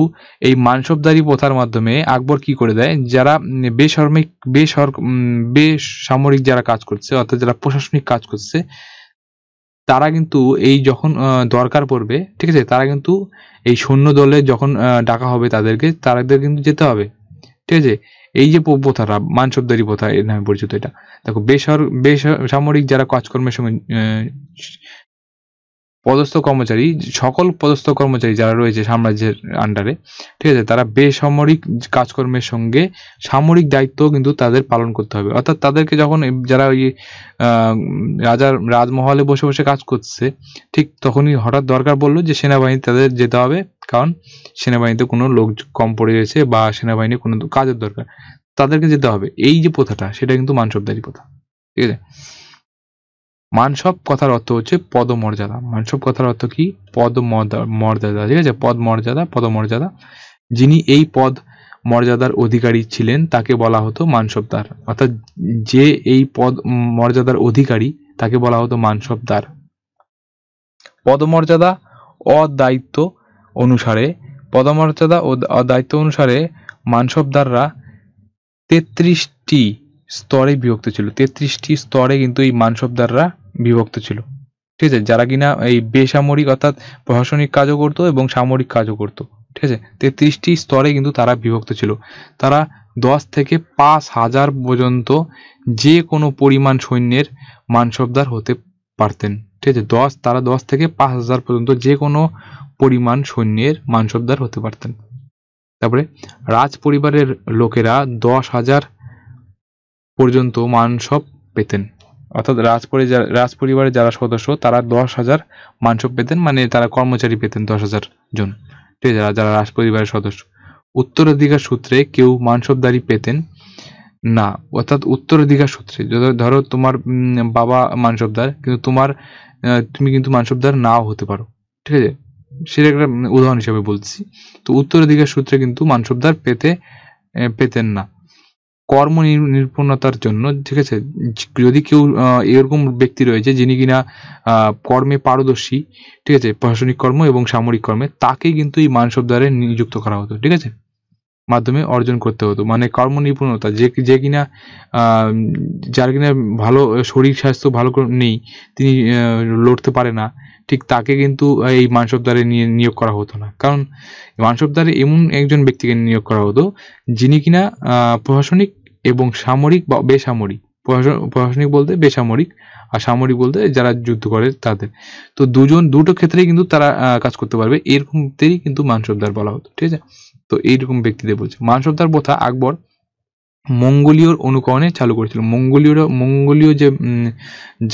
এই মানসবদারি প্রথার মাধ্যমে আকবর কি করে দেয় যারা বেসরমিক বেসর বেসামরিক যারা কাজ করছে অর্থাৎ যারা প্রশাসনিক কাজ করছে তারা কিন্তু এই যখন দরকার পড়বে ঠিক আছে তারা কিন্তু এই সৈন্য দলে যখন ডাকা হবে তাদেরকে তাদের কিন্তু যেতে হবে ঠিক আছে এই যে প্রথাটা মানসবদারি প্রথা এর নামে পরিচিত এটা দেখো বেসর বেসামরিক যারা কাজকর্মের সঙ্গে পদস্থ কর্মচারী সকল পদস্থ কর্মচারী যারা রয়েছে সাম্রাজ্যের আন্ডারে ঠিক আছে তারা বেসামরিক কাজকর্মের সঙ্গে সামরিক দায়িত্ব কিন্তু তাদের পালন করতে হবে অর্থাৎ তাদেরকে যখন যারা ওই রাজার রাজমহলে বসে বসে কাজ করছে ঠিক তখনই হঠাৎ দরকার বললো যে সেনাবাহিনী তাদের যেতে হবে কারণ সেনাবাহিনীতে কোনো লোক কম পড়ে গেছে বা সেনাবাহিনী কোনো কাজের দরকার তাদেরকে যেতে হবে এই যে প্রথাটা সেটা কিন্তু মানসবদারি প্রথা ঠিক আছে মানসব কথার অর্থ হচ্ছে পদমর্যাদা মানসব কথার অর্থ কি পদমর্যাদা মর্যাদা ঠিক আছে পদ মর্যাদা পদমর্যাদা যিনি এই পদ মর্যাদার অধিকারী ছিলেন তাকে বলা হতো মানসবদার অর্থাৎ যে এই পদ মর্যাদার অধিকারী তাকে বলা হতো মানসবদার পদমর্যাদা অদায়িত্ব অনুসারে পদমর্যাদা ও দায়িত্ব অনুসারে মানসবদাররা তেত্রিশটি স্তরে বিভক্ত ছিল তেত্রিশটি স্তরে কিন্তু এই মানসবদাররা বিভক্ত ছিল ঠিক আছে যারা কিনা এই বেসামরিক অর্থাৎ প্রশাসনিক কাজও করতো এবং সামরিক কাজও করত ঠিক আছে তেত্রিশটি স্তরে কিন্তু তারা বিভক্ত ছিল তারা দশ থেকে পাঁচ হাজার পর্যন্ত যে কোনো পরিমাণ সৈন্যের মানসবদার হতে পারতেন ঠিক আছে দশ তারা দশ থেকে পাঁচ হাজার পর্যন্ত যে কোনো পরিমাণ সৈন্যের মানসবদার হতে পারতেন তারপরে রাজ পরিবারের লোকেরা দশ হাজার পর্যন্ত মানসব পেতেন অর্থাৎ রাজপরি রাজ পরিবারের যারা সদস্য তারা দশ হাজার মানসব পেতেন মানে তারা কর্মচারী পেতেন দশ হাজার জন ঠিক আছে যারা রাজ পরিবারের সদস্য উত্তরাধিকার সূত্রে কেউ মানসবদারি পেতেন না অর্থাৎ উত্তরাধিকার সূত্রে ধরো তোমার বাবা মানসবদার কিন্তু তোমার তুমি কিন্তু মানসবদার নাও হতে পারো ঠিক আছে সেটা একটা উদাহরণ হিসেবে বলছি তো উত্তরাধিকার সূত্রে কিন্তু মানসবদার পেতে পেতেন না কর্ম নিপুণতার জন্য ঠিক আছে যদি কেউ এরকম ব্যক্তি রয়েছে যিনি কিনা কর্মে পারদর্শী ঠিক আছে প্রশাসনিক কর্ম এবং সামরিক কর্মে তাকে কিন্তু এই মানসব দ্বারে নিযুক্ত করা হতো ঠিক আছে মাধ্যমে অর্জন করতে হতো মানে কর্ম নিপুণতা যে যে কিনা যার কিনা ভালো শরীর স্বাস্থ্য ভালো নেই তিনি লড়তে পারে না ঠিক তাকে কিন্তু এই মানসবদারে নিয়ে নিয়োগ করা হতো না কারণ মানসবদারে এমন একজন ব্যক্তিকে নিয়োগ করা হতো যিনি কিনা প্রশাসনিক এবং সামরিক বা বেসামরিক প্রশাসনিক বলতে বেসামরিক আর সামরিক বলতে যারা যুদ্ধ করে তাদের তো দুজন দুটো ক্ষেত্রেই কিন্তু তারা কাজ করতে পারবে এরকমতেই কিন্তু মানসবদার বলা হতো ঠিক আছে তো এইরকম ব্যক্তিদের বলছে মানসবদার প্রথা আকবর মঙ্গোলীয়র অনুকরণে চালু করেছিল মঙ্গোলীয়রা মঙ্গোলীয় যে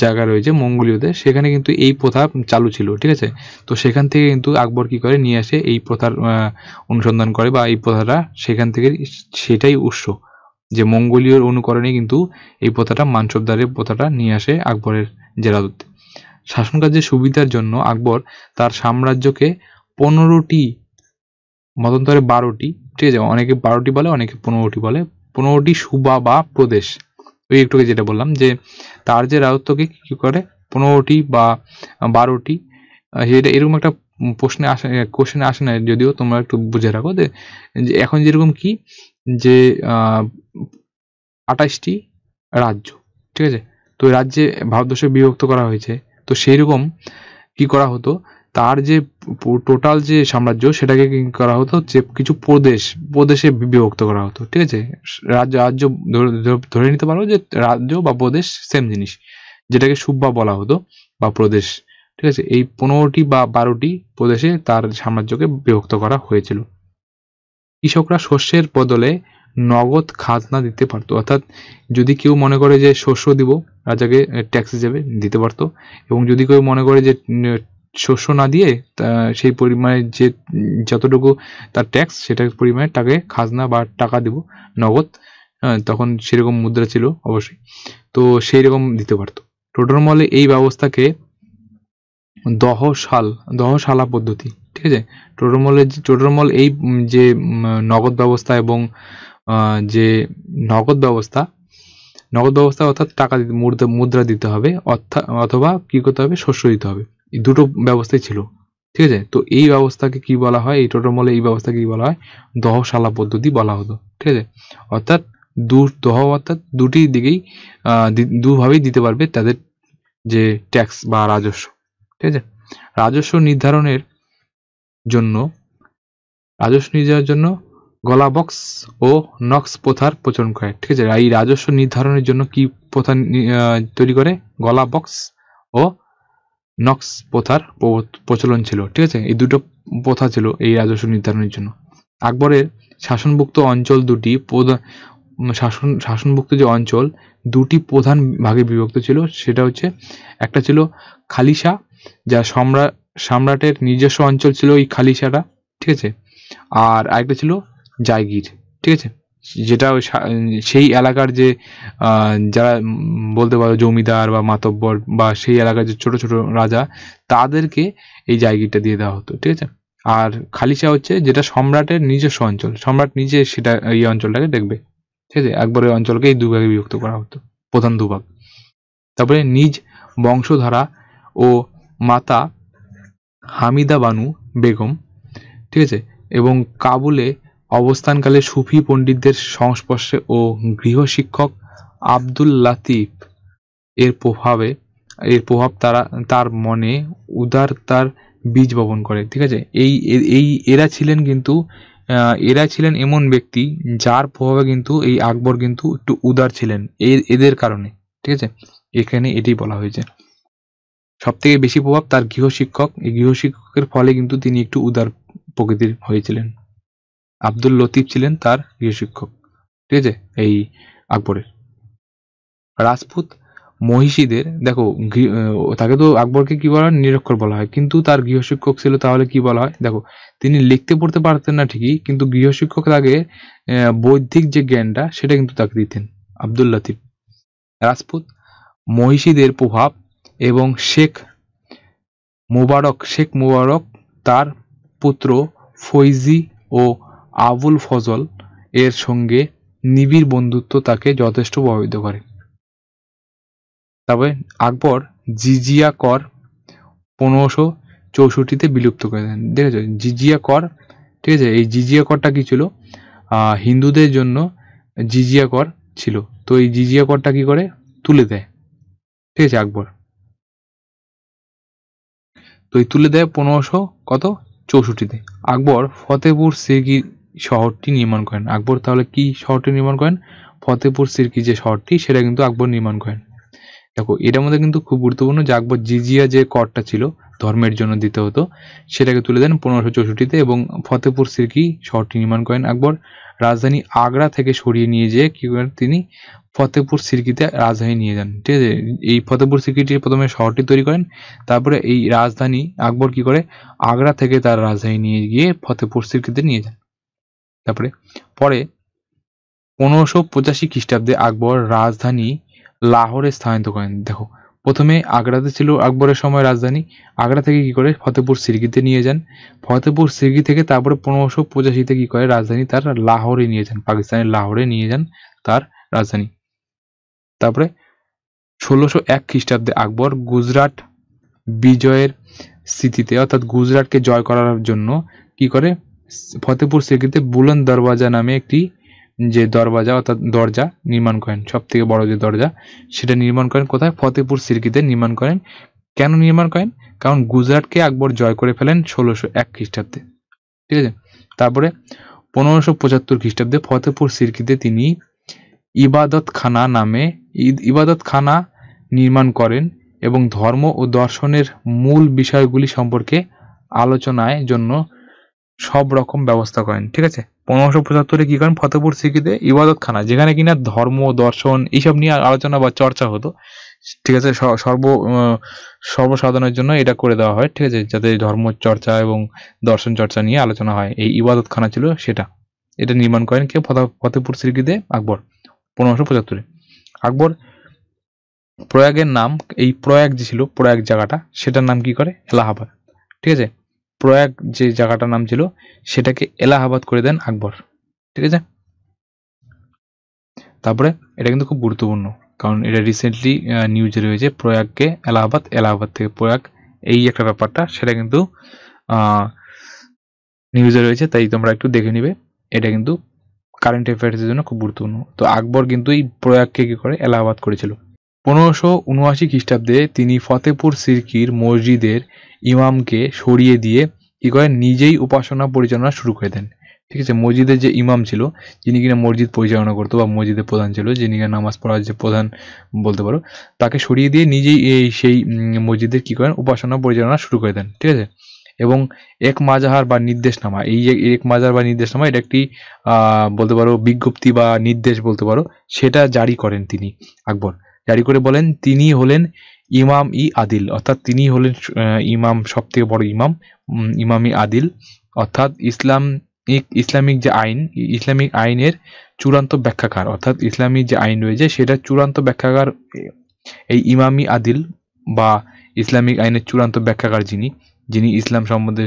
জায়গা রয়েছে মঙ্গোলীয়দের সেখানে কিন্তু এই প্রথা চালু ছিল ঠিক আছে তো সেখান থেকে কিন্তু আকবর কি করে নিয়ে আসে এই প্রথার অনুসন্ধান করে বা এই প্রথাটা সেখান থেকে সেটাই উৎস যে মঙ্গোলীয়র অনুকরণে কিন্তু এই প্রথাটা মানসবদারের প্রথাটা নিয়ে আসে আকবরের শাসন শাসনকার্যের সুবিধার জন্য আকবর তার সাম্রাজ্যকে পনেরোটি মতন্তরে বারোটি ঠিক আছে অনেকে বারোটি বলে অনেকে পনেরোটি বলে পনেরোটি সুবা বা প্রদেশ ওই একটুকে যেটা বললাম যে তার যে রাজত্বকে কী করে পনেরোটি বা বারোটি এটা এরকম একটা প্রশ্নে আসে কোশ্চেনে আসে না যদিও তোমরা একটু বুঝে রাখো যে এখন যেরকম কি যে আঠাশটি রাজ্য ঠিক আছে তো রাজ্যে ভারতবর্ষে বিভক্ত করা হয়েছে তো সেই রকম কী করা হতো তার যে টোটাল যে সাম্রাজ্য সেটাকে করা হতো যে কিছু প্রদেশ প্রদেশে বিভক্ত করা হতো ঠিক আছে রাজ্য রাজ্য ধরে নিতে পারো যে রাজ্য বা প্রদেশ সেম জিনিস যেটাকে সুব্বা বলা হতো বা প্রদেশ ঠিক আছে এই পনেরোটি বা বারোটি প্রদেশে তার সাম্রাজ্যকে বিভক্ত করা হয়েছিল কৃষকরা শস্যের বদলে নগদ খাজনা দিতে পারতো অর্থাৎ যদি কেউ মনে করে যে শস্য দিব রাজাকে ট্যাক্স হিসেবে দিতে পারতো এবং যদি কেউ মনে করে যে শস্য না দিয়ে সেই পরিমাণে যে যতটুকু তার ট্যাক্স সেটার পরিমাণে তাকে খাজনা বা টাকা দেব নগদ হ্যাঁ, তখন সেরকম মুদ্রা ছিল অবশ্যই তো সেই রকম দিতে পারত মলে এই ব্যবস্থাকে দহশাল দহশালা পদ্ধতি ঠিক আছে টোডরমলের টোডরমল এই যে নগদ ব্যবস্থা এবং যে নগদ ব্যবস্থা নগদ ব্যবস্থা অর্থাৎ টাকা দিতে মুদ্রা দিতে হবে অর্থাৎ অথবা কী করতে হবে শস্য দিতে হবে দুটো ব্যবস্থাই ছিল ঠিক আছে তো এই ব্যবস্থাকে কি বলা হয় এই টোটোমলে এই ব্যবস্থাকে কি বলা হয় দহশালা পদ্ধতি বলা হতো ঠিক আছে অর্থাৎ দু দহ অর্থাৎ দুটি দিকেই দুভাবেই দিতে পারবে তাদের যে ট্যাক্স বা রাজস্ব ঠিক আছে রাজস্ব নির্ধারণের জন্য রাজস্ব নির্ধারণের জন্য গলা বক্স ও নক্স প্রথার প্রচলন করে ঠিক আছে এই রাজস্ব নির্ধারণের জন্য কি প্রথা তৈরি করে গলা বক্স ও নক্স প্রথার প্রচলন ছিল ঠিক আছে এই দুটো প্রথা ছিল এই রাজস্ব নির্ধারণের জন্য আকবরের শাসনভুক্ত অঞ্চল দুটি প্রধান শাসন শাসনভুক্ত যে অঞ্চল দুটি প্রধান ভাগে বিভক্ত ছিল সেটা হচ্ছে একটা ছিল খালিশা যা সম্রাট সম্রাটের নিজস্ব অঞ্চল ছিল এই খালিশাটা ঠিক আছে আর আরেকটা ছিল জায়গির ঠিক আছে যেটা ওই সেই এলাকার যে যারা বলতে পারো জমিদার বা মাতব্বর বা সেই এলাকার যে ছোট ছোট রাজা তাদেরকে এই জায়গাটা দিয়ে দেওয়া হতো ঠিক আছে আর খালিশা হচ্ছে যেটা সম্রাটের নিজস্ব অঞ্চল সম্রাট নিজে সেটা এই অঞ্চলটাকে দেখবে ঠিক আছে একবার ওই অঞ্চলকে এই দুভাগে বিভক্ত করা হতো প্রধান দুভাগ তারপরে নিজ বংশধারা ও মাতা হামিদা বানু বেগম ঠিক আছে এবং কাবুলে অবস্থানকালে সুফি পণ্ডিতদের সংস্পর্শে ও গৃহশিক্ষক আব্দুল লাতিফ এর প্রভাবে এর প্রভাব তারা তার মনে উদার তার বীজ বপন করে ঠিক আছে এই এই এরা ছিলেন কিন্তু এরা ছিলেন এমন ব্যক্তি যার প্রভাবে কিন্তু এই আকবর কিন্তু একটু উদার ছিলেন এদের কারণে ঠিক আছে এখানে এটি বলা হয়েছে সব থেকে বেশি প্রভাব তার গৃহশিক্ষক এই গৃহশিক্ষকের ফলে কিন্তু তিনি একটু উদার প্রকৃতির হয়েছিলেন আব্দুল লতিফ ছিলেন তার গৃহশিক্ষক ঠিক আছে এই আকবরের রাজপুত মহিষীদের দেখো তাকে তো আকবরকে কি বলা হয় নিরক্ষর বলা হয় কিন্তু তার গৃহশিক্ষক ছিল তাহলে কি বলা হয় দেখো তিনি লিখতে পড়তে পারতেন না ঠিকই কিন্তু গৃহশিক্ষক তাকে বৌদ্ধিক যে জ্ঞানটা সেটা কিন্তু তাকে দিতেন আব্দুল লতিফ রাজপুত মহিষীদের প্রভাব এবং শেখ মোবারক শেখ মোবারক তার পুত্র ফৈজি ও আবুল ফজল এর সঙ্গে নিবিড় বন্ধুত্ব তাকে যথেষ্ট প্রভাবিত করে তবে আকবর জিজিয়া কর পনেরোশো চৌষট্টিতে বিলুপ্ত করে দেন ঠিক আছে জিজিয়া কর ঠিক আছে এই জিজিয়া করটা কি ছিল হিন্দুদের জন্য জিজিয়া কর ছিল তো এই জিজিয়া করটা কি করে তুলে দেয় ঠিক আছে আকবর তো এই তুলে দেয় পনেরোশো কত চৌষট্টিতে আকবর ফতেপুর সিগি শহরটি নির্মাণ করেন আকবর তাহলে কি শহরটি নির্মাণ করেন ফতেপুর সিরকি যে শহরটি সেটা কিন্তু আকবর নির্মাণ করেন দেখো এটার মধ্যে কিন্তু খুব গুরুত্বপূর্ণ যে আকবর জিজিয়া যে করটা ছিল ধর্মের জন্য দিতে হতো সেটাকে তুলে দেন পনেরোশো চৌষট্টিতে এবং ফতেপুর সিরকি শহরটি নির্মাণ করেন আকবর রাজধানী আগ্রা থেকে সরিয়ে নিয়ে যেয়ে কি করেন তিনি ফতেপুর সিরকিতে রাজধানী নিয়ে যান ঠিক আছে এই ফতেপুর সিরকিটি প্রথমে শহরটি তৈরি করেন তারপরে এই রাজধানী আকবর কি করে আগ্রা থেকে তার রাজধানী নিয়ে গিয়ে ফতেপুর সিরকিতে নিয়ে যান তারপরে পরে পনেরোশো পঁচাশি খ্রিস্টাব্দে আকবর রাজধানী লাহোরে স্থানান্তর করেন দেখো প্রথমে আগ্রাতে ছিল আকবরের সময় রাজধানী আগ্রা থেকে কি করে ফতেপুর সিরগিতে নিয়ে যান ফতেপুর সিরগি থেকে তারপরে পনেরোশো পঁচাশিতে কি করে রাজধানী তার লাহোরে নিয়ে যান পাকিস্তানের লাহোরে নিয়ে যান তার রাজধানী তারপরে ষোলোশো এক খ্রিস্টাব্দে আকবর গুজরাট বিজয়ের স্মৃতিতে অর্থাৎ গুজরাটকে জয় করার জন্য কি করে ফতেপুর সিক্রিতে বুলন দরওয়াজা নামে একটি যে দরওয়াজা অর্থাৎ দরজা নির্মাণ করেন সব থেকে বড় যে দরজা সেটা নির্মাণ করেন কোথায় ফতেপুর সিরকিতে নির্মাণ করেন কেন নির্মাণ করেন কারণ গুজরাটকে আকবর জয় করে ফেলেন ষোলোশো এক খ্রিস্টাব্দে ঠিক আছে তারপরে পনেরোশো পঁচাত্তর খ্রিস্টাব্দে ফতেপুর সিরকিতে তিনি ইবাদত খানা নামে ইবাদত খানা নির্মাণ করেন এবং ধর্ম ও দর্শনের মূল বিষয়গুলি সম্পর্কে আলোচনায় জন্য সব রকম ব্যবস্থা করেন ঠিক আছে পনেরোশো পঁচাত্তরে কী করেন ফতেপুর সিকিতে ইবাদতখানা যেখানে কিনা ধর্ম দর্শন এইসব নিয়ে আলোচনা বা চর্চা হতো ঠিক আছে সর্ব সর্বসাধারণের জন্য এটা করে দেওয়া হয় ঠিক আছে যাতে ধর্ম চর্চা এবং দর্শন চর্চা নিয়ে আলোচনা হয় এই ইবাদতখানা ছিল সেটা এটা নির্মাণ করেন কে ফতেপুর সিকিতে আকবর পনেরোশো পঁচাত্তরে আকবর প্রয়াগের নাম এই প্রয়াগ যে ছিল প্রয়াগ জায়গাটা সেটার নাম কি করে এলাহাবাদ ঠিক আছে প্রয়াগ যে জায়গাটার নাম ছিল সেটাকে এলাহাবাদ করে দেন আকবর ঠিক আছে তারপরে এটা কিন্তু খুব গুরুত্বপূর্ণ কারণ এটা রিসেন্টলি নিউজে রয়েছে প্রয়াগকে এলাহাবাদ এলাহাবাদ থেকে প্রয়াগ এই একটা ব্যাপারটা সেটা কিন্তু নিউজে রয়েছে তাই তোমরা একটু দেখে নিবে এটা কিন্তু কারেন্ট অ্যাফেয়ার্সের জন্য খুব গুরুত্বপূর্ণ তো আকবর কিন্তু এই প্রয়াগকে কী করে এলাহাবাদ করেছিল পনেরোশো উনআশি খ্রিস্টাব্দে তিনি ফতেপুর সিরকির মসজিদের ইমামকে সরিয়ে দিয়ে কী করেন নিজেই উপাসনা পরিচালনা শুরু করে দেন ঠিক আছে মসজিদের যে ইমাম ছিল যিনি কিনা মসজিদ পরিচালনা করতো বা মসজিদের প্রধান ছিল যিনি কিনা নামাজ পড়ার যে প্রধান বলতে পারো তাকে সরিয়ে দিয়ে নিজেই এই সেই মসজিদের কী করেন উপাসনা পরিচালনা শুরু করে দেন ঠিক আছে এবং এক মাজাহার বা নির্দেশনামা এই যে এক মাজার বা নির্দেশনামা এটা একটি বলতে পারো বিজ্ঞপ্তি বা নির্দেশ বলতে পারো সেটা জারি করেন তিনি আকবর জারি করে বলেন তিনি হলেন ইমাম ই আদিল অর্থাৎ তিনি হলেন ইমাম সবথেকে বড় ইমাম ইমাম ই আদিল অর্থাৎ ইসলাম ইসলামিক যে আইন ইসলামিক আইনের চূড়ান্ত ব্যাখ্যাকার অর্থাৎ ইসলামিক যে আইন রয়েছে সেটা চূড়ান্ত ব্যাখ্যাকার এই ইমামি আদিল বা ইসলামিক আইনের চূড়ান্ত ব্যাখ্যাকার যিনি যিনি ইসলাম সম্বন্ধে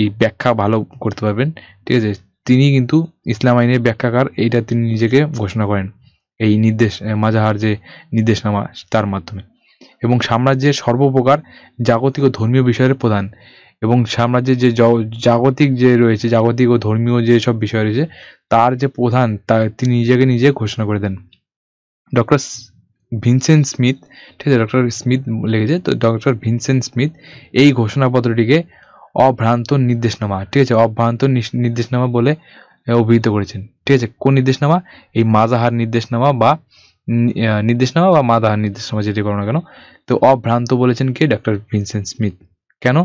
এই ব্যাখ্যা ভালো করতে পারবেন ঠিক আছে তিনি কিন্তু ইসলাম আইনের ব্যাখ্যাকার এইটা তিনি নিজেকে ঘোষণা করেন এই নির্দেশ মাজাহার যে নির্দেশনামা তার মাধ্যমে এবং সাম্রাজ্যের সর্বপ্রকার জাগতিক ও ধর্মীয় বিষয়ের প্রধান এবং সাম্রাজ্যের যে জাগতিক যে রয়েছে জাগতিক ও ধর্মীয় যে সব বিষয় রয়েছে তার যে প্রধান তা তিনি নিজেকে নিজে ঘোষণা করে দেন ডক্টর ভিনসেন্ট স্মিথ ঠিক আছে ডক্টর স্মিথ লেগেছে তো ডক্টর ভিনসেন্ট স্মিথ এই ঘোষণাপত্রটিকে অভ্রান্ত নির্দেশনামা ঠিক আছে অভ্রান্ত নির্দেশনামা বলে হ্যাঁ, অভিহিত করেছেন ঠিক আছে কোন নির্দেশনামা এই মাজাহার নির্দেশনামা বা নির্দেশনামা বা মাদাহার নির্দেশনামা যেটি করো না কেন তো অভ্রান্ত বলেছেন কে ডক্টর ভিনসেন্ট স্মিথ কেন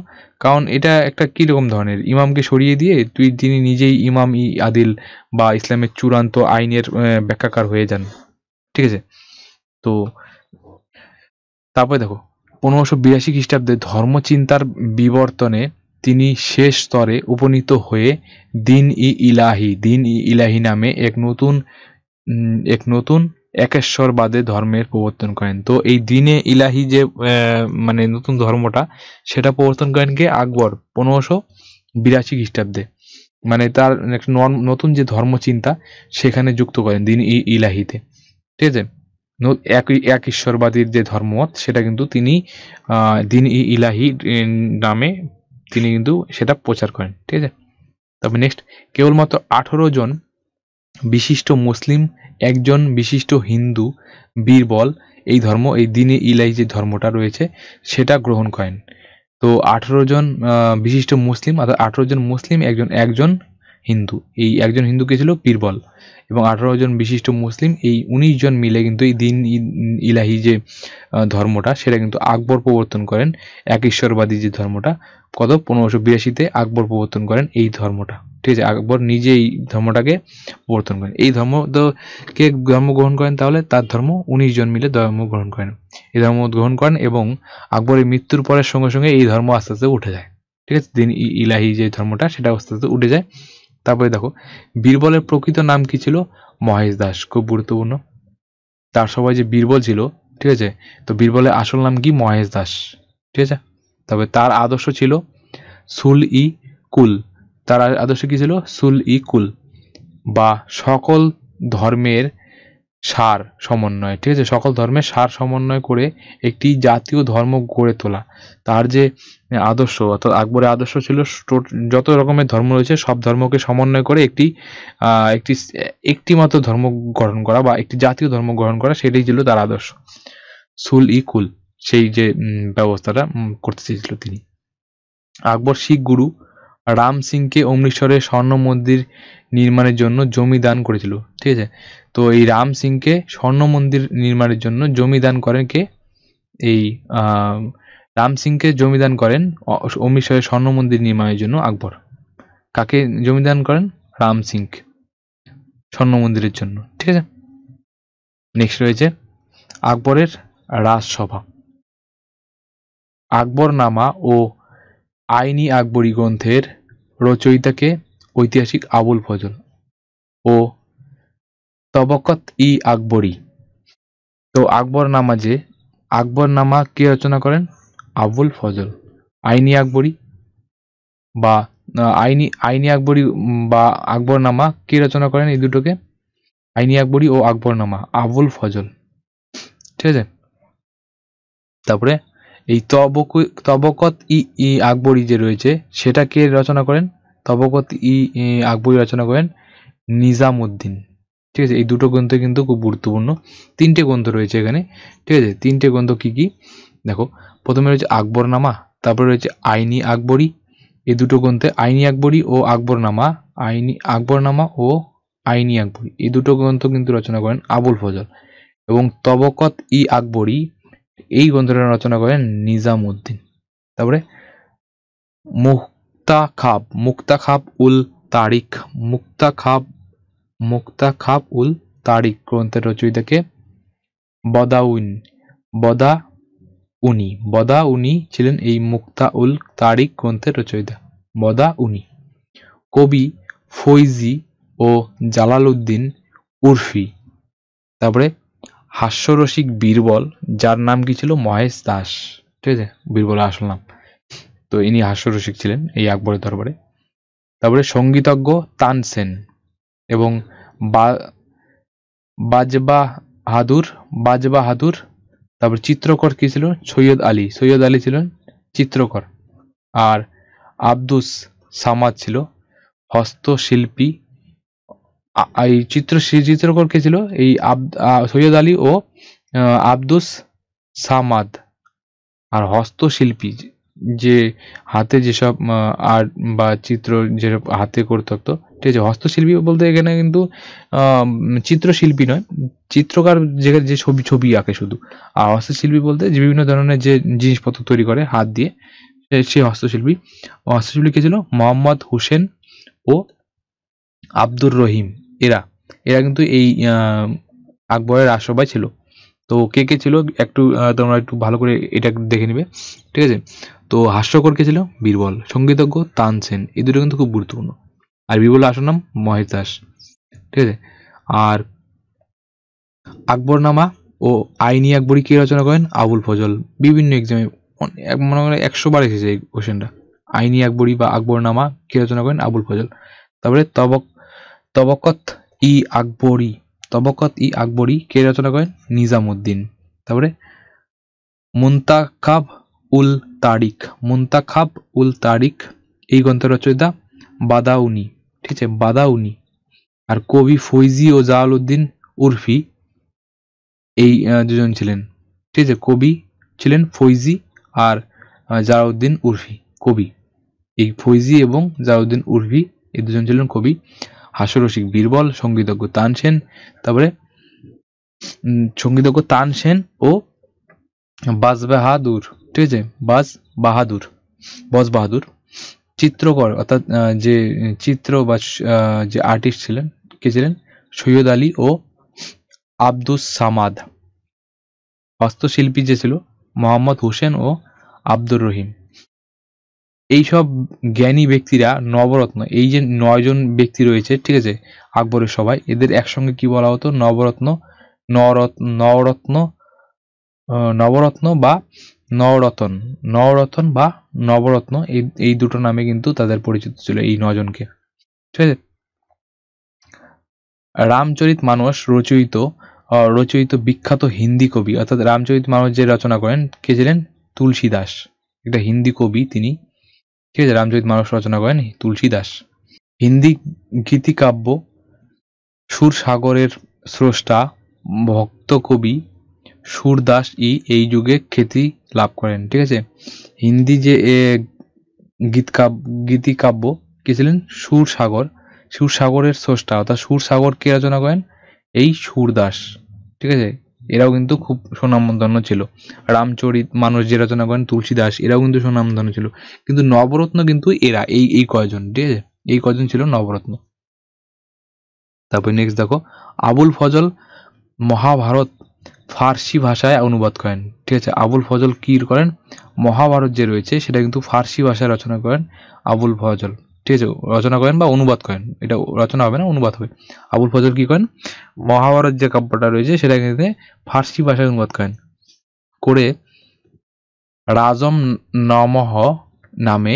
কারণ এটা একটা কীরকম ধরনের ইমামকে সরিয়ে দিয়ে তুই তিনি নিজেই ইমাম ই আদিল বা ইসলামের চূড়ান্ত আইনের ব্যাখ্যাকার হয়ে যান ঠিক আছে তো তারপরে দেখো পনেরোশো বিরাশি খ্রিস্টাব্দে ধর্মচিন্তার বিবর্তনে তিনি শেষ স্তরে উপনীত হয়ে দিন ই ইলাহি দিন ই ইলাহি নামে এক নতুন এক নতুন একেশ্বরবাদে ধর্মের প্রবর্তন করেন তো এই দিনে ইলাহি যে মানে নতুন ধর্মটা সেটা প্রবর্তন করেন কে আকবর পনেরোশো বিরাশি খ্রিস্টাব্দে মানে তার নতুন যে ধর্মচিন্তা সেখানে যুক্ত করেন দিন ই ইলাহিতে ঠিক আছে এক ঈশ্বরবাদীর যে ধর্মমত সেটা কিন্তু তিনি দিন ই ইলাহি নামে তিনি কিন্তু সেটা প্রচার করেন ঠিক আছে তবে নেক্সট কেবলমাত্র আঠেরো জন বিশিষ্ট মুসলিম একজন বিশিষ্ট হিন্দু বীরবল এই ধর্ম এই দিনে ইলাই যে ধর্মটা রয়েছে সেটা গ্রহণ করেন তো আঠেরো জন বিশিষ্ট মুসলিম অর্থাৎ আঠেরো জন মুসলিম একজন একজন হিন্দু এই একজন হিন্দু কে ছিল পীরবল এবং আঠারো জন বিশিষ্ট মুসলিম এই উনিশ জন মিলে কিন্তু এই দিন ইলাহি যে ধর্মটা সেটা কিন্তু আকবর প্রবর্তন করেন এক ঈশ্বরবাদী যে ধর্মটা কত পনেরোশো বিরাশিতে আকবর প্রবর্তন করেন এই ধর্মটা ঠিক আছে আকবর নিজে এই ধর্মটাকে প্রবর্তন করেন এই ধর্ম তো কে ধর্ম গ্রহণ করেন তাহলে তার ধর্ম উনিশ জন মিলে ধর্ম গ্রহণ করেন এই ধর্ম গ্রহণ করেন এবং আকবরের মৃত্যুর পরের সঙ্গে সঙ্গে এই ধর্ম আস্তে আস্তে উঠে যায় ঠিক আছে দিন ইলাহি যে ধর্মটা সেটা আস্তে আস্তে উঠে যায় তারপরে দেখো বীরবলের প্রকৃত নাম কি ছিল মহেশ দাস খুব গুরুত্বপূর্ণ তার সবাই যে বীরবল ছিল ঠিক আছে তো বীরবলের আসল নাম কি মহেশ দাস ঠিক আছে তবে তার আদর্শ ছিল সুল ই কুল তার আদর্শ কি ছিল সুল ই কুল বা সকল ধর্মের সার সমন্বয় ঠিক আছে সকল ধর্মের সার সমন্বয় করে একটি জাতীয় ধর্ম গড়ে তোলা তার যে আদর্শ অর্থাৎ আকবরের আদর্শ ছিল যত রকমের ধর্ম রয়েছে সব ধর্মকে সমন্বয় করে একটি একটি একটি মাত্র ধর্ম গ্রহণ করা বা একটি জাতীয় ধর্ম গ্রহণ করা সেটাই ছিল তার আদর্শ সুল ই কুল সেই যে ব্যবস্থাটা করতে চেয়েছিল তিনি আকবর শিখ গুরু রাম সিংকে অমৃতসরের স্বর্ণ মন্দির নির্মাণের জন্য জমি দান করেছিল ঠিক আছে তো এই রাম সিংকে স্বর্ণ মন্দির নির্মাণের জন্য জমি দান করেন কে এই আহ রাম সিংকে জমিদান করেন অমৃতসরে স্বর্ণ মন্দির নির্মাণের জন্য আকবর কাকে জমিদান করেন রাম সিং স্বর্ণ মন্দিরের জন্য ঠিক আছে নেক্সট রয়েছে আকবরের রাজসভা আকবরনামা ও আইনি আকবরী গ্রন্থের রচয়িতাকে ঐতিহাসিক আবুল ফজল ও তবকত ই আকবরী তো আকবরনামা যে আকবরনামা কে রচনা করেন আব্বুল ফজল আইনি আকবরি বা আইনি আইনি আকবরি বা আকবরনামা কে রচনা করেন এই দুটোকে আইনি আকবরি ও আকবরনামা আবুল ফজল ঠিক আছে তারপরে এই তবক তবকত ই আকবরি যে রয়েছে সেটা কে রচনা করেন তবকত ই আকবরী রচনা করেন নিজামুদ্দিন ঠিক আছে এই দুটো গ্রন্থ কিন্তু খুব গুরুত্বপূর্ণ তিনটে গ্রন্থ রয়েছে এখানে ঠিক আছে তিনটে গ্রন্থ কি কি দেখো প্রথমে রয়েছে আকবরনামা তারপরে রয়েছে আইনি আকবরী এই দুটো গ্রন্থে আইনি আকবরী ও আকবরনামা আইনি আকবরনামা ও আইনি আকবরী এই দুটো গ্রন্থ কিন্তু রচনা করেন আবুল ফজল এবং তবকত ই আকবরী এই গ্রন্থটা রচনা করেন নিজাম উদ্দিন তারপরে মুক্তা খাব মুক্তা খাব উল তারিখ মুক্তা খাব মুক্তা খাব উল তারিখ গ্রন্থের রচয়িতাকে বদাউন বদা উনি বদা উনি ছিলেন এই মুক্তা উল তারিক গ্রন্থের রচয়িতা বদা উনি কবি ফৈজি ও জালালউদ্দিন উর্ফি তারপরে হাস্যরসিক বীরবল যার নাম কি ছিল মহেশ দাস ঠিক আছে বীরবল আসল নাম তো ইনি হাস্যরসিক ছিলেন এই আকবরের দরবারে তারপরে সঙ্গীতজ্ঞ তানসেন এবং বাজবা হাদুর বাজবা হাদুর তারপর চিত্রকর কি ছিল সৈয়দ আলী সৈয়দ আলী ছিলেন চিত্রকর আর আব্দুস সামাদ ছিল হস্তশিল্পী এই চিত্র চিত্রকর কে ছিল এই সৈয়দ আলী ও আব্দুস সামাদ আর হস্তশিল্পী যে হাতে যেসব আর্ট বা চিত্র যেসব হাতে করতে হতো ঠিক আছে হস্তশিল্পী বলতে এখানে কিন্তু চিত্রশিল্পী নয় চিত্রকার যে যে ছবি ছবি আঁকে শুধু আর হস্তশিল্পী বলতে যে বিভিন্ন ধরনের যে জিনিসপত্র তৈরি করে হাত দিয়ে সে হস্তশিল্পী হস্তশিল্পী কে ছিল মোহাম্মদ হোসেন ও আব্দুর রহিম এরা এরা কিন্তু এই আকবরের রাজসভায় ছিল তো কে কে ছিল একটু তোমরা একটু ভালো করে এটা দেখে নিবে ঠিক আছে তো হাস্যকর কে ছিল বীরবল সঙ্গীতজ্ঞ তানসেন এই দুটো কিন্তু খুব গুরুত্বপূর্ণ আর বি বলে আসল নাম মহেশ দাস ঠিক আছে আর আকবরনামা ও আইনি আকবরী কে রচনা করেন আবুল ফজল বিভিন্ন এক্সামে মনে করেন একশো বার এসেছে এই কোশ্চেনটা আইনি আকবরী বা আকবরনামা কে রচনা করেন আবুল ফজল তারপরে তবক তবকত ই আকবরী তবকত ই আকবরী কে রচনা করেন নিজামুদ্দিন তারপরে মুন্তাখাব উল তারিক মুন্তাখাব উল তারিক এই গ্রন্থের রচয়িতা বাদাউনি ঠিক আছে বাদাউনি আর কবি ফৈজি ও জালালউদ্দিন উর্ফি এই দুজন ছিলেন ঠিক আছে কবি ছিলেন ফৈজি আর জাউদ্দিন উর্ফি কবি এই ফৈজি এবং জাউদ্দিন উর্ফি এই দুজন ছিলেন কবি হাস্যরসিক বীরবল সঙ্গীতজ্ঞ তানসেন তারপরে সঙ্গীতজ্ঞ তানসেন ও বাজ বাহাদুর ঠিক আছে বাজ বাহাদুর বজ বাহাদুর চিত্রকর অর্থাৎ যে চিত্র বা যে আর্টিস্ট ছিলেন কে ছিলেন সৈয়দ আলী ও আব্দুস সামাদ হস্তশিল্পী যে ছিল মোহাম্মদ হোসেন ও আব্দুর রহিম এইসব জ্ঞানী ব্যক্তিরা নবরত্ন এই যে নয়জন ব্যক্তি রয়েছে ঠিক আছে আকবরের সবাই এদের একসঙ্গে কি বলা হতো নবরত্ন নরত্ন নরত্ন নবরত্ন বা নরতন নরতন বা নবরত্ন এই এই দুটো নামে কিন্তু তাদের পরিচিত ছিল এই নজনকে ঠিক আছে রামচরিত মানুষ রচয়িত রচয়িত বিখ্যাত হিন্দি কবি অর্থাৎ রামচরিত মানুষ যে রচনা করেন কে ছিলেন তুলসী দাস একটা হিন্দি কবি তিনি ঠিক আছে রামচরিত মানুষ রচনা করেন তুলসী দাস হিন্দি গীতিকাব্য সুরসাগরের স্রষ্টা ভক্ত কবি সুরদাস ই এই যুগে খ্যাতি লাভ করেন ঠিক আছে হিন্দি যে গীতকাব্য গীতিকাব্য কে ছিলেন সুর সুর সুরসাগরের স্রষ্টা অর্থাৎ সুরসাগর কে রচনা করেন এই সুরদাস ঠিক আছে এরাও কিন্তু খুব সুনামধন্য ছিল রামচরিত মানুষ যে রচনা করেন তুলসী দাস এরাও কিন্তু সুনামধন্য ছিল কিন্তু নবরত্ন কিন্তু এরা এই এই কয়জন ঠিক আছে এই কয়জন ছিল নবরত্ন তারপর নেক্সট দেখো আবুল ফজল মহাভারত ফার্সি ভাষায় অনুবাদ করেন ঠিক আছে আবুল ফজল কী করেন মহাভারত যে রয়েছে সেটা কিন্তু ফার্সি ভাষায় রচনা করেন আবুল ফজল ঠিক আছে রচনা করেন বা অনুবাদ করেন এটা রচনা হবে না অনুবাদ হবে আবুল ফজল কী করেন মহাভারত যে কাব্যটা রয়েছে সেটা কিন্তু ফার্সি ভাষায় অনুবাদ করেন করে রাজম নমহ নামে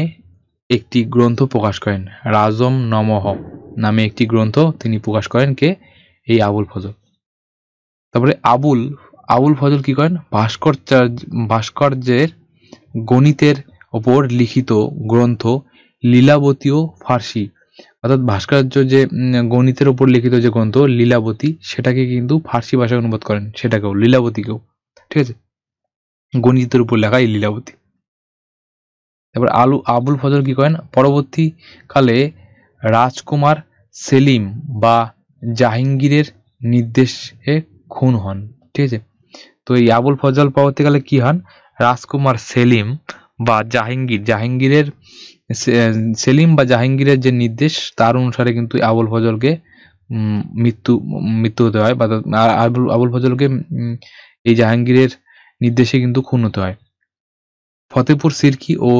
একটি গ্রন্থ প্রকাশ করেন রাজম নমহ নামে একটি গ্রন্থ তিনি প্রকাশ করেন কে এই আবুল ফজল তারপরে আবুল আবুল ফজল কি করেন ভাস্কর্যার্য ভাস্কর্যের গণিতের ওপর লিখিত গ্রন্থ লীলাবতী ও ফার্সি অর্থাৎ ভাস্কর্য যে গণিতের ওপর লিখিত যে গ্রন্থ লীলাবতী সেটাকে কিন্তু ফার্সি ভাষায় অনুবাদ করেন সেটাকেও লীলাবতীকেও ঠিক আছে গণিতের উপর লেখা এই লীলাবতী তারপর আলু আবুল ফজল কি করেন পরবর্তীকালে রাজকুমার সেলিম বা জাহাঙ্গীরের নির্দেশে খুন হন ঠিক আছে তো এই আবুল ফজল পরবর্তীকালে কি হন রাজকুমার সেলিম বা জাহাঙ্গীর জাহাঙ্গীরের সেলিম বা জাহাঙ্গীরের যে নির্দেশ তার অনুসারে কিন্তু আবুল ফজলকে মৃত্যু মৃত্যু হতে হয় বা আবুল আবুল ফজলকে এই জাহাঙ্গীরের নির্দেশে কিন্তু খুন হতে হয় ফতেপুর সিরকি ও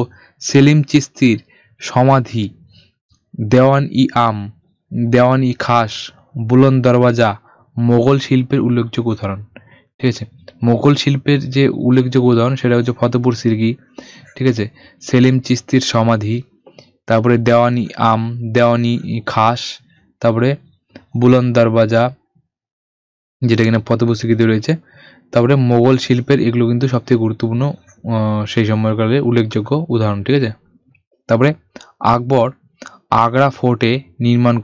সেলিম চিস্তির সমাধি দেওয়ান ই আম দেওয়ান ই খাস বুলন দরওয়াজা মোগল শিল্পের উল্লেখযোগ্য উদাহরণ ঠিক আছে মোগল শিল্পের যে উল্লেখযোগ্য উদাহরণ সেটা হচ্ছে ফতেপুর সিরগি ঠিক আছে সেলিম চিস্তির সমাধি তারপরে দেওয়ানি আম দেওয়ানি খাস তারপরে বুলন্দারবাজা যেটা কিনা ফতেপুর সিরগিতে রয়েছে তারপরে মোগল শিল্পের এগুলো কিন্তু সবথেকে গুরুত্বপূর্ণ সেই সময়কালের উল্লেখযোগ্য উদাহরণ ঠিক আছে তারপরে আকবর আগ্রা ফোর্টে নির্মাণ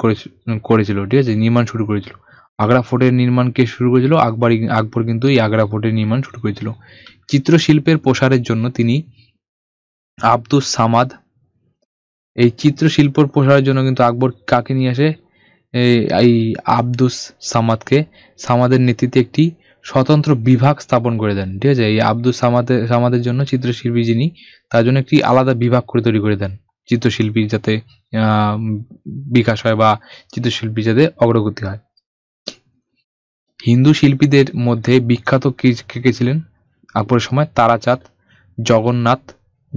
করেছিল ঠিক আছে নির্মাণ শুরু করেছিল আগ্রা ফোর্টের নির্মাণ কে শুরু করেছিল আকবর আকবর কিন্তু এই আগ্রা ফোর্টের নির্মাণ শুরু করেছিল চিত্রশিল্পের প্রসারের জন্য তিনি আব্দুস সামাদ এই চিত্রশিল্পর প্রসারের জন্য কিন্তু আকবর কাকে নিয়ে আসে এই আব্দুস সামাদকে সামাদের নেতৃত্বে একটি স্বতন্ত্র বিভাগ স্থাপন করে দেন ঠিক আছে এই আব্দুস সামাদের সামাদের জন্য চিত্রশিল্পী যিনি তার জন্য একটি আলাদা বিভাগ করে তৈরি করে দেন চিত্রশিল্পীর যাতে বিকাশ হয় বা চিত্রশিল্পী যাতে অগ্রগতি হয় হিন্দু শিল্পীদের মধ্যে বিখ্যাত কে কে ছিলেন আকবরের সময় তারাচাঁদ জগন্নাথ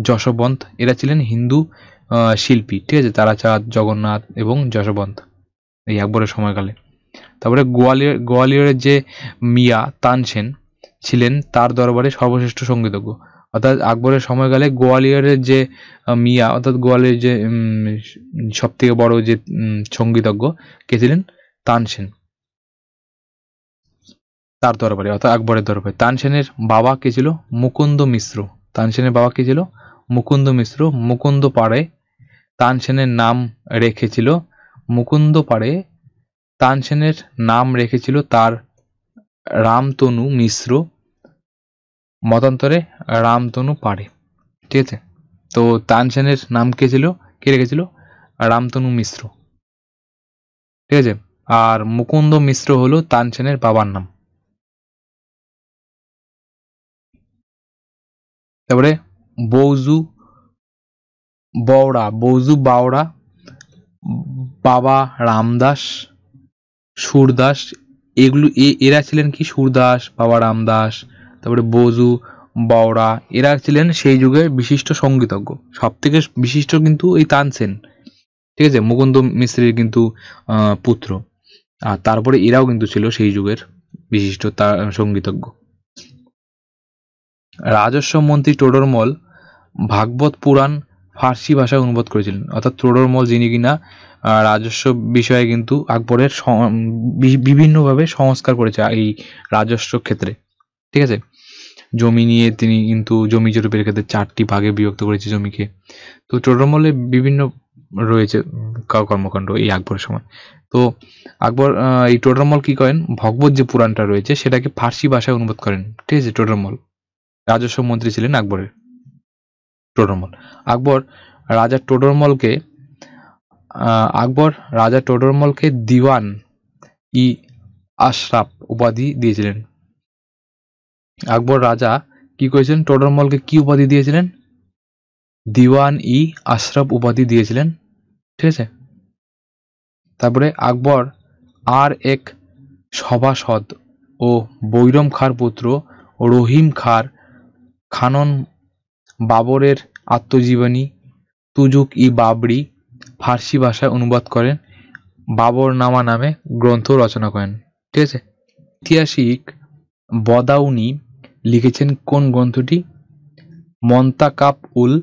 যশবন্ত এরা ছিলেন হিন্দু শিল্পী ঠিক আছে তারাচাঁদ জগন্নাথ এবং যশবন্ত এই আকবরের সময়কালে তারপরে গোয়ালিয়র গোয়ালিয়রের যে মিয়া তানসেন ছিলেন তার দরবারে সর্বশ্রেষ্ঠ সঙ্গীতজ্ঞ অর্থাৎ আকবরের সময়কালে গোয়ালিয়রের যে মিয়া অর্থাৎ গোয়ালিয়র যে সবথেকে বড় যে সঙ্গীতজ্ঞ কে ছিলেন তানসেন তার দরবারে অর্থাৎ আকবরের দরবারে তানসেনের বাবা কে ছিল মুকুন্দ মিশ্র তানসেনের বাবা কে ছিল মুকুন্দ মিশ্র মুকুন্দ পাড়ে তানসেনের নাম রেখেছিল মুকুন্দ পাড়ে তানসেনের নাম রেখেছিল তার রামতনু মিশ্র মতান্তরে রামতনু পাড়ে ঠিক আছে তো তানসেনের নাম কে ছিল কে রেখেছিল রামতনু মিশ্র ঠিক আছে আর মুকুন্দ মিশ্র হলো তানসেনের বাবার নাম তারপরে বৌজু বওড়া বৌজু বাওড়া বাবা রামদাস সুরদাস এগুলো এরা ছিলেন কি সুরদাস বাবা রামদাস তারপরে বজু বাওরা এরা ছিলেন সেই যুগে বিশিষ্ট সঙ্গীতজ্ঞ সব থেকে বিশিষ্ট কিন্তু এই তানসেন ঠিক আছে মুকুন্দ মিস্ত্রির কিন্তু পুত্র আর তারপরে এরাও কিন্তু ছিল সেই যুগের বিশিষ্ট তা সঙ্গীতজ্ঞ রাজস্ব মন্ত্রী টোডরমল ভাগবত পুরাণ ফার্সি ভাষায় অনুবাদ করেছিলেন অর্থাৎ টোডরমল যিনি কিনা রাজস্ব বিষয়ে কিন্তু আকবরের বিভিন্নভাবে সংস্কার করেছে এই রাজস্ব ক্ষেত্রে ঠিক আছে জমি নিয়ে তিনি কিন্তু জমি জরুপের ক্ষেত্রে চারটি ভাগে বিভক্ত করেছে জমিকে তো টোডরমলে বিভিন্ন রয়েছে কর্মকাণ্ড এই আকবরের সময় তো আকবর এই টোডরমল কি করেন ভগবত যে পুরাণটা রয়েছে সেটাকে ফার্সি ভাষায় অনুবাদ করেন ঠিক আছে টোডরমল রাজস্ব মন্ত্রী ছিলেন আকবরের টোডরমল আকবর রাজা টোডরমলকে আকবর রাজা টোডরমলকে দিওয়ান ই আশরাফ উপাধি দিয়েছিলেন আকবর রাজা কি করেছিলেন টোডরমলকে কি উপাধি দিয়েছিলেন দিওয়ান ই আশরাফ উপাধি দিয়েছিলেন ঠিক আছে তারপরে আকবর আর এক সভাসদ ও বৈরম খার পুত্র রহিম খার খানন বাবরের আত্মজীবনী তুজুক ই বাবরি ফার্সি ভাষায় অনুবাদ করেন বাবরনামা নামে গ্রন্থ রচনা করেন ঠিক আছে ঐতিহাসিক বদাউনি লিখেছেন কোন গ্রন্থটি মন্তাকাব উল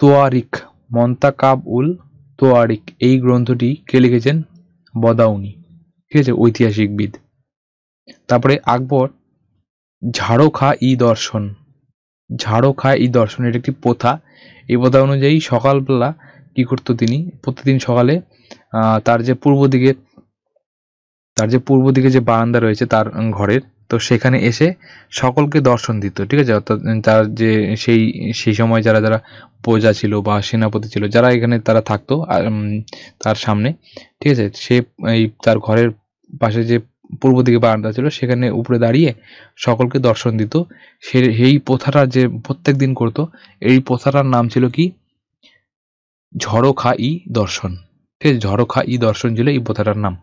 তোয়ারিক মন্তাকাব উল তোয়ারিক এই গ্রন্থটি কে লিখেছেন বদাউনি ঠিক আছে ঐতিহাসিকবিদ তারপরে আকবর ঝাড়োখা ই দর্শন ঝাড়ো খায় এই দর্শনের এটা একটি প্রথা এই প্রথা অনুযায়ী সকালবেলা কি করতো তিনি প্রতিদিন সকালে তার যে পূর্ব দিকে তার যে পূর্ব দিকে যে বারান্দা রয়েছে তার ঘরের তো সেখানে এসে সকলকে দর্শন দিত ঠিক আছে অর্থাৎ তার যে সেই সেই সময় যারা যারা প্রজা ছিল বা সেনাপতি ছিল যারা এখানে তারা থাকতো তার সামনে ঠিক আছে সে এই তার ঘরের পাশে যে পূর্ব দিকে বারান্দা ছিল সেখানে উপরে দাঁড়িয়ে সকলকে দর্শন দিত সে সেই প্রথাটা যে প্রত্যেক দিন করতো এই প্রথাটার নাম ছিল কি ঝড়ো খা ই দর্শন ঠিক আছে ঝড়ো খা ই দর্শন ছিল এই প্রথাটার নাম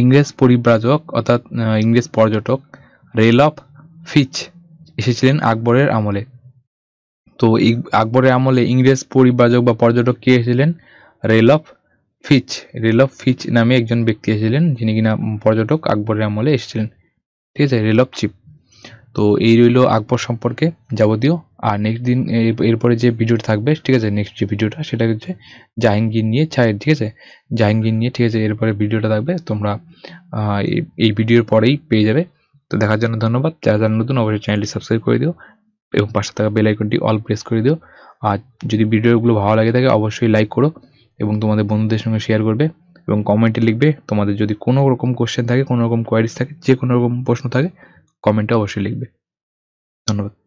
ইংরেজ পরিব্রাজক অর্থাৎ ইংরেজ পর্যটক রেল অফ ফিচ এসেছিলেন আকবরের আমলে তো আকবরের আমলে ইংরেজ পরিব্রাজক বা পর্যটক কে এসেছিলেন Ralph Fitch Ralph Fitch নামে একজন ব্যক্তি এসেছিলেন যিনি কিনা পর্যটক আকবরের আমলে এসেছিলেন ঠিক আছে রেল অফ চিপ তো এই রইল আকবর সম্পর্কে যাবতীয় আর নেক্সট দিন এরপরে যে ভিডিওটি থাকবে ঠিক আছে নেক্সট যে ভিডিওটা সেটা হচ্ছে জাহাঙ্গীর নিয়ে ছায়ের ঠিক আছে জাহাঙ্গীর নিয়ে ঠিক আছে এরপরে ভিডিওটা থাকবে তোমরা এই ভিডিওর পরেই পেয়ে যাবে তো দেখার জন্য ধন্যবাদ যারা যারা নতুন অবশ্যই চ্যানেলটি সাবস্ক্রাইব করে দিও এবং পাশে থাকা বেল আইকনটি অল প্রেস করে দিও আর যদি ভিডিওগুলো ভালো লাগে থাকে অবশ্যই লাইক করো এবং তোমাদের বন্ধুদের সঙ্গে শেয়ার করবে এবং কমেন্টে লিখবে তোমাদের যদি কোনো রকম কোশ্চেন থাকে কোনো রকম কোয়ারিজ থাকে যে কোনো রকম প্রশ্ন থাকে কমেন্টে অবশ্যই লিখবে ধন্যবাদ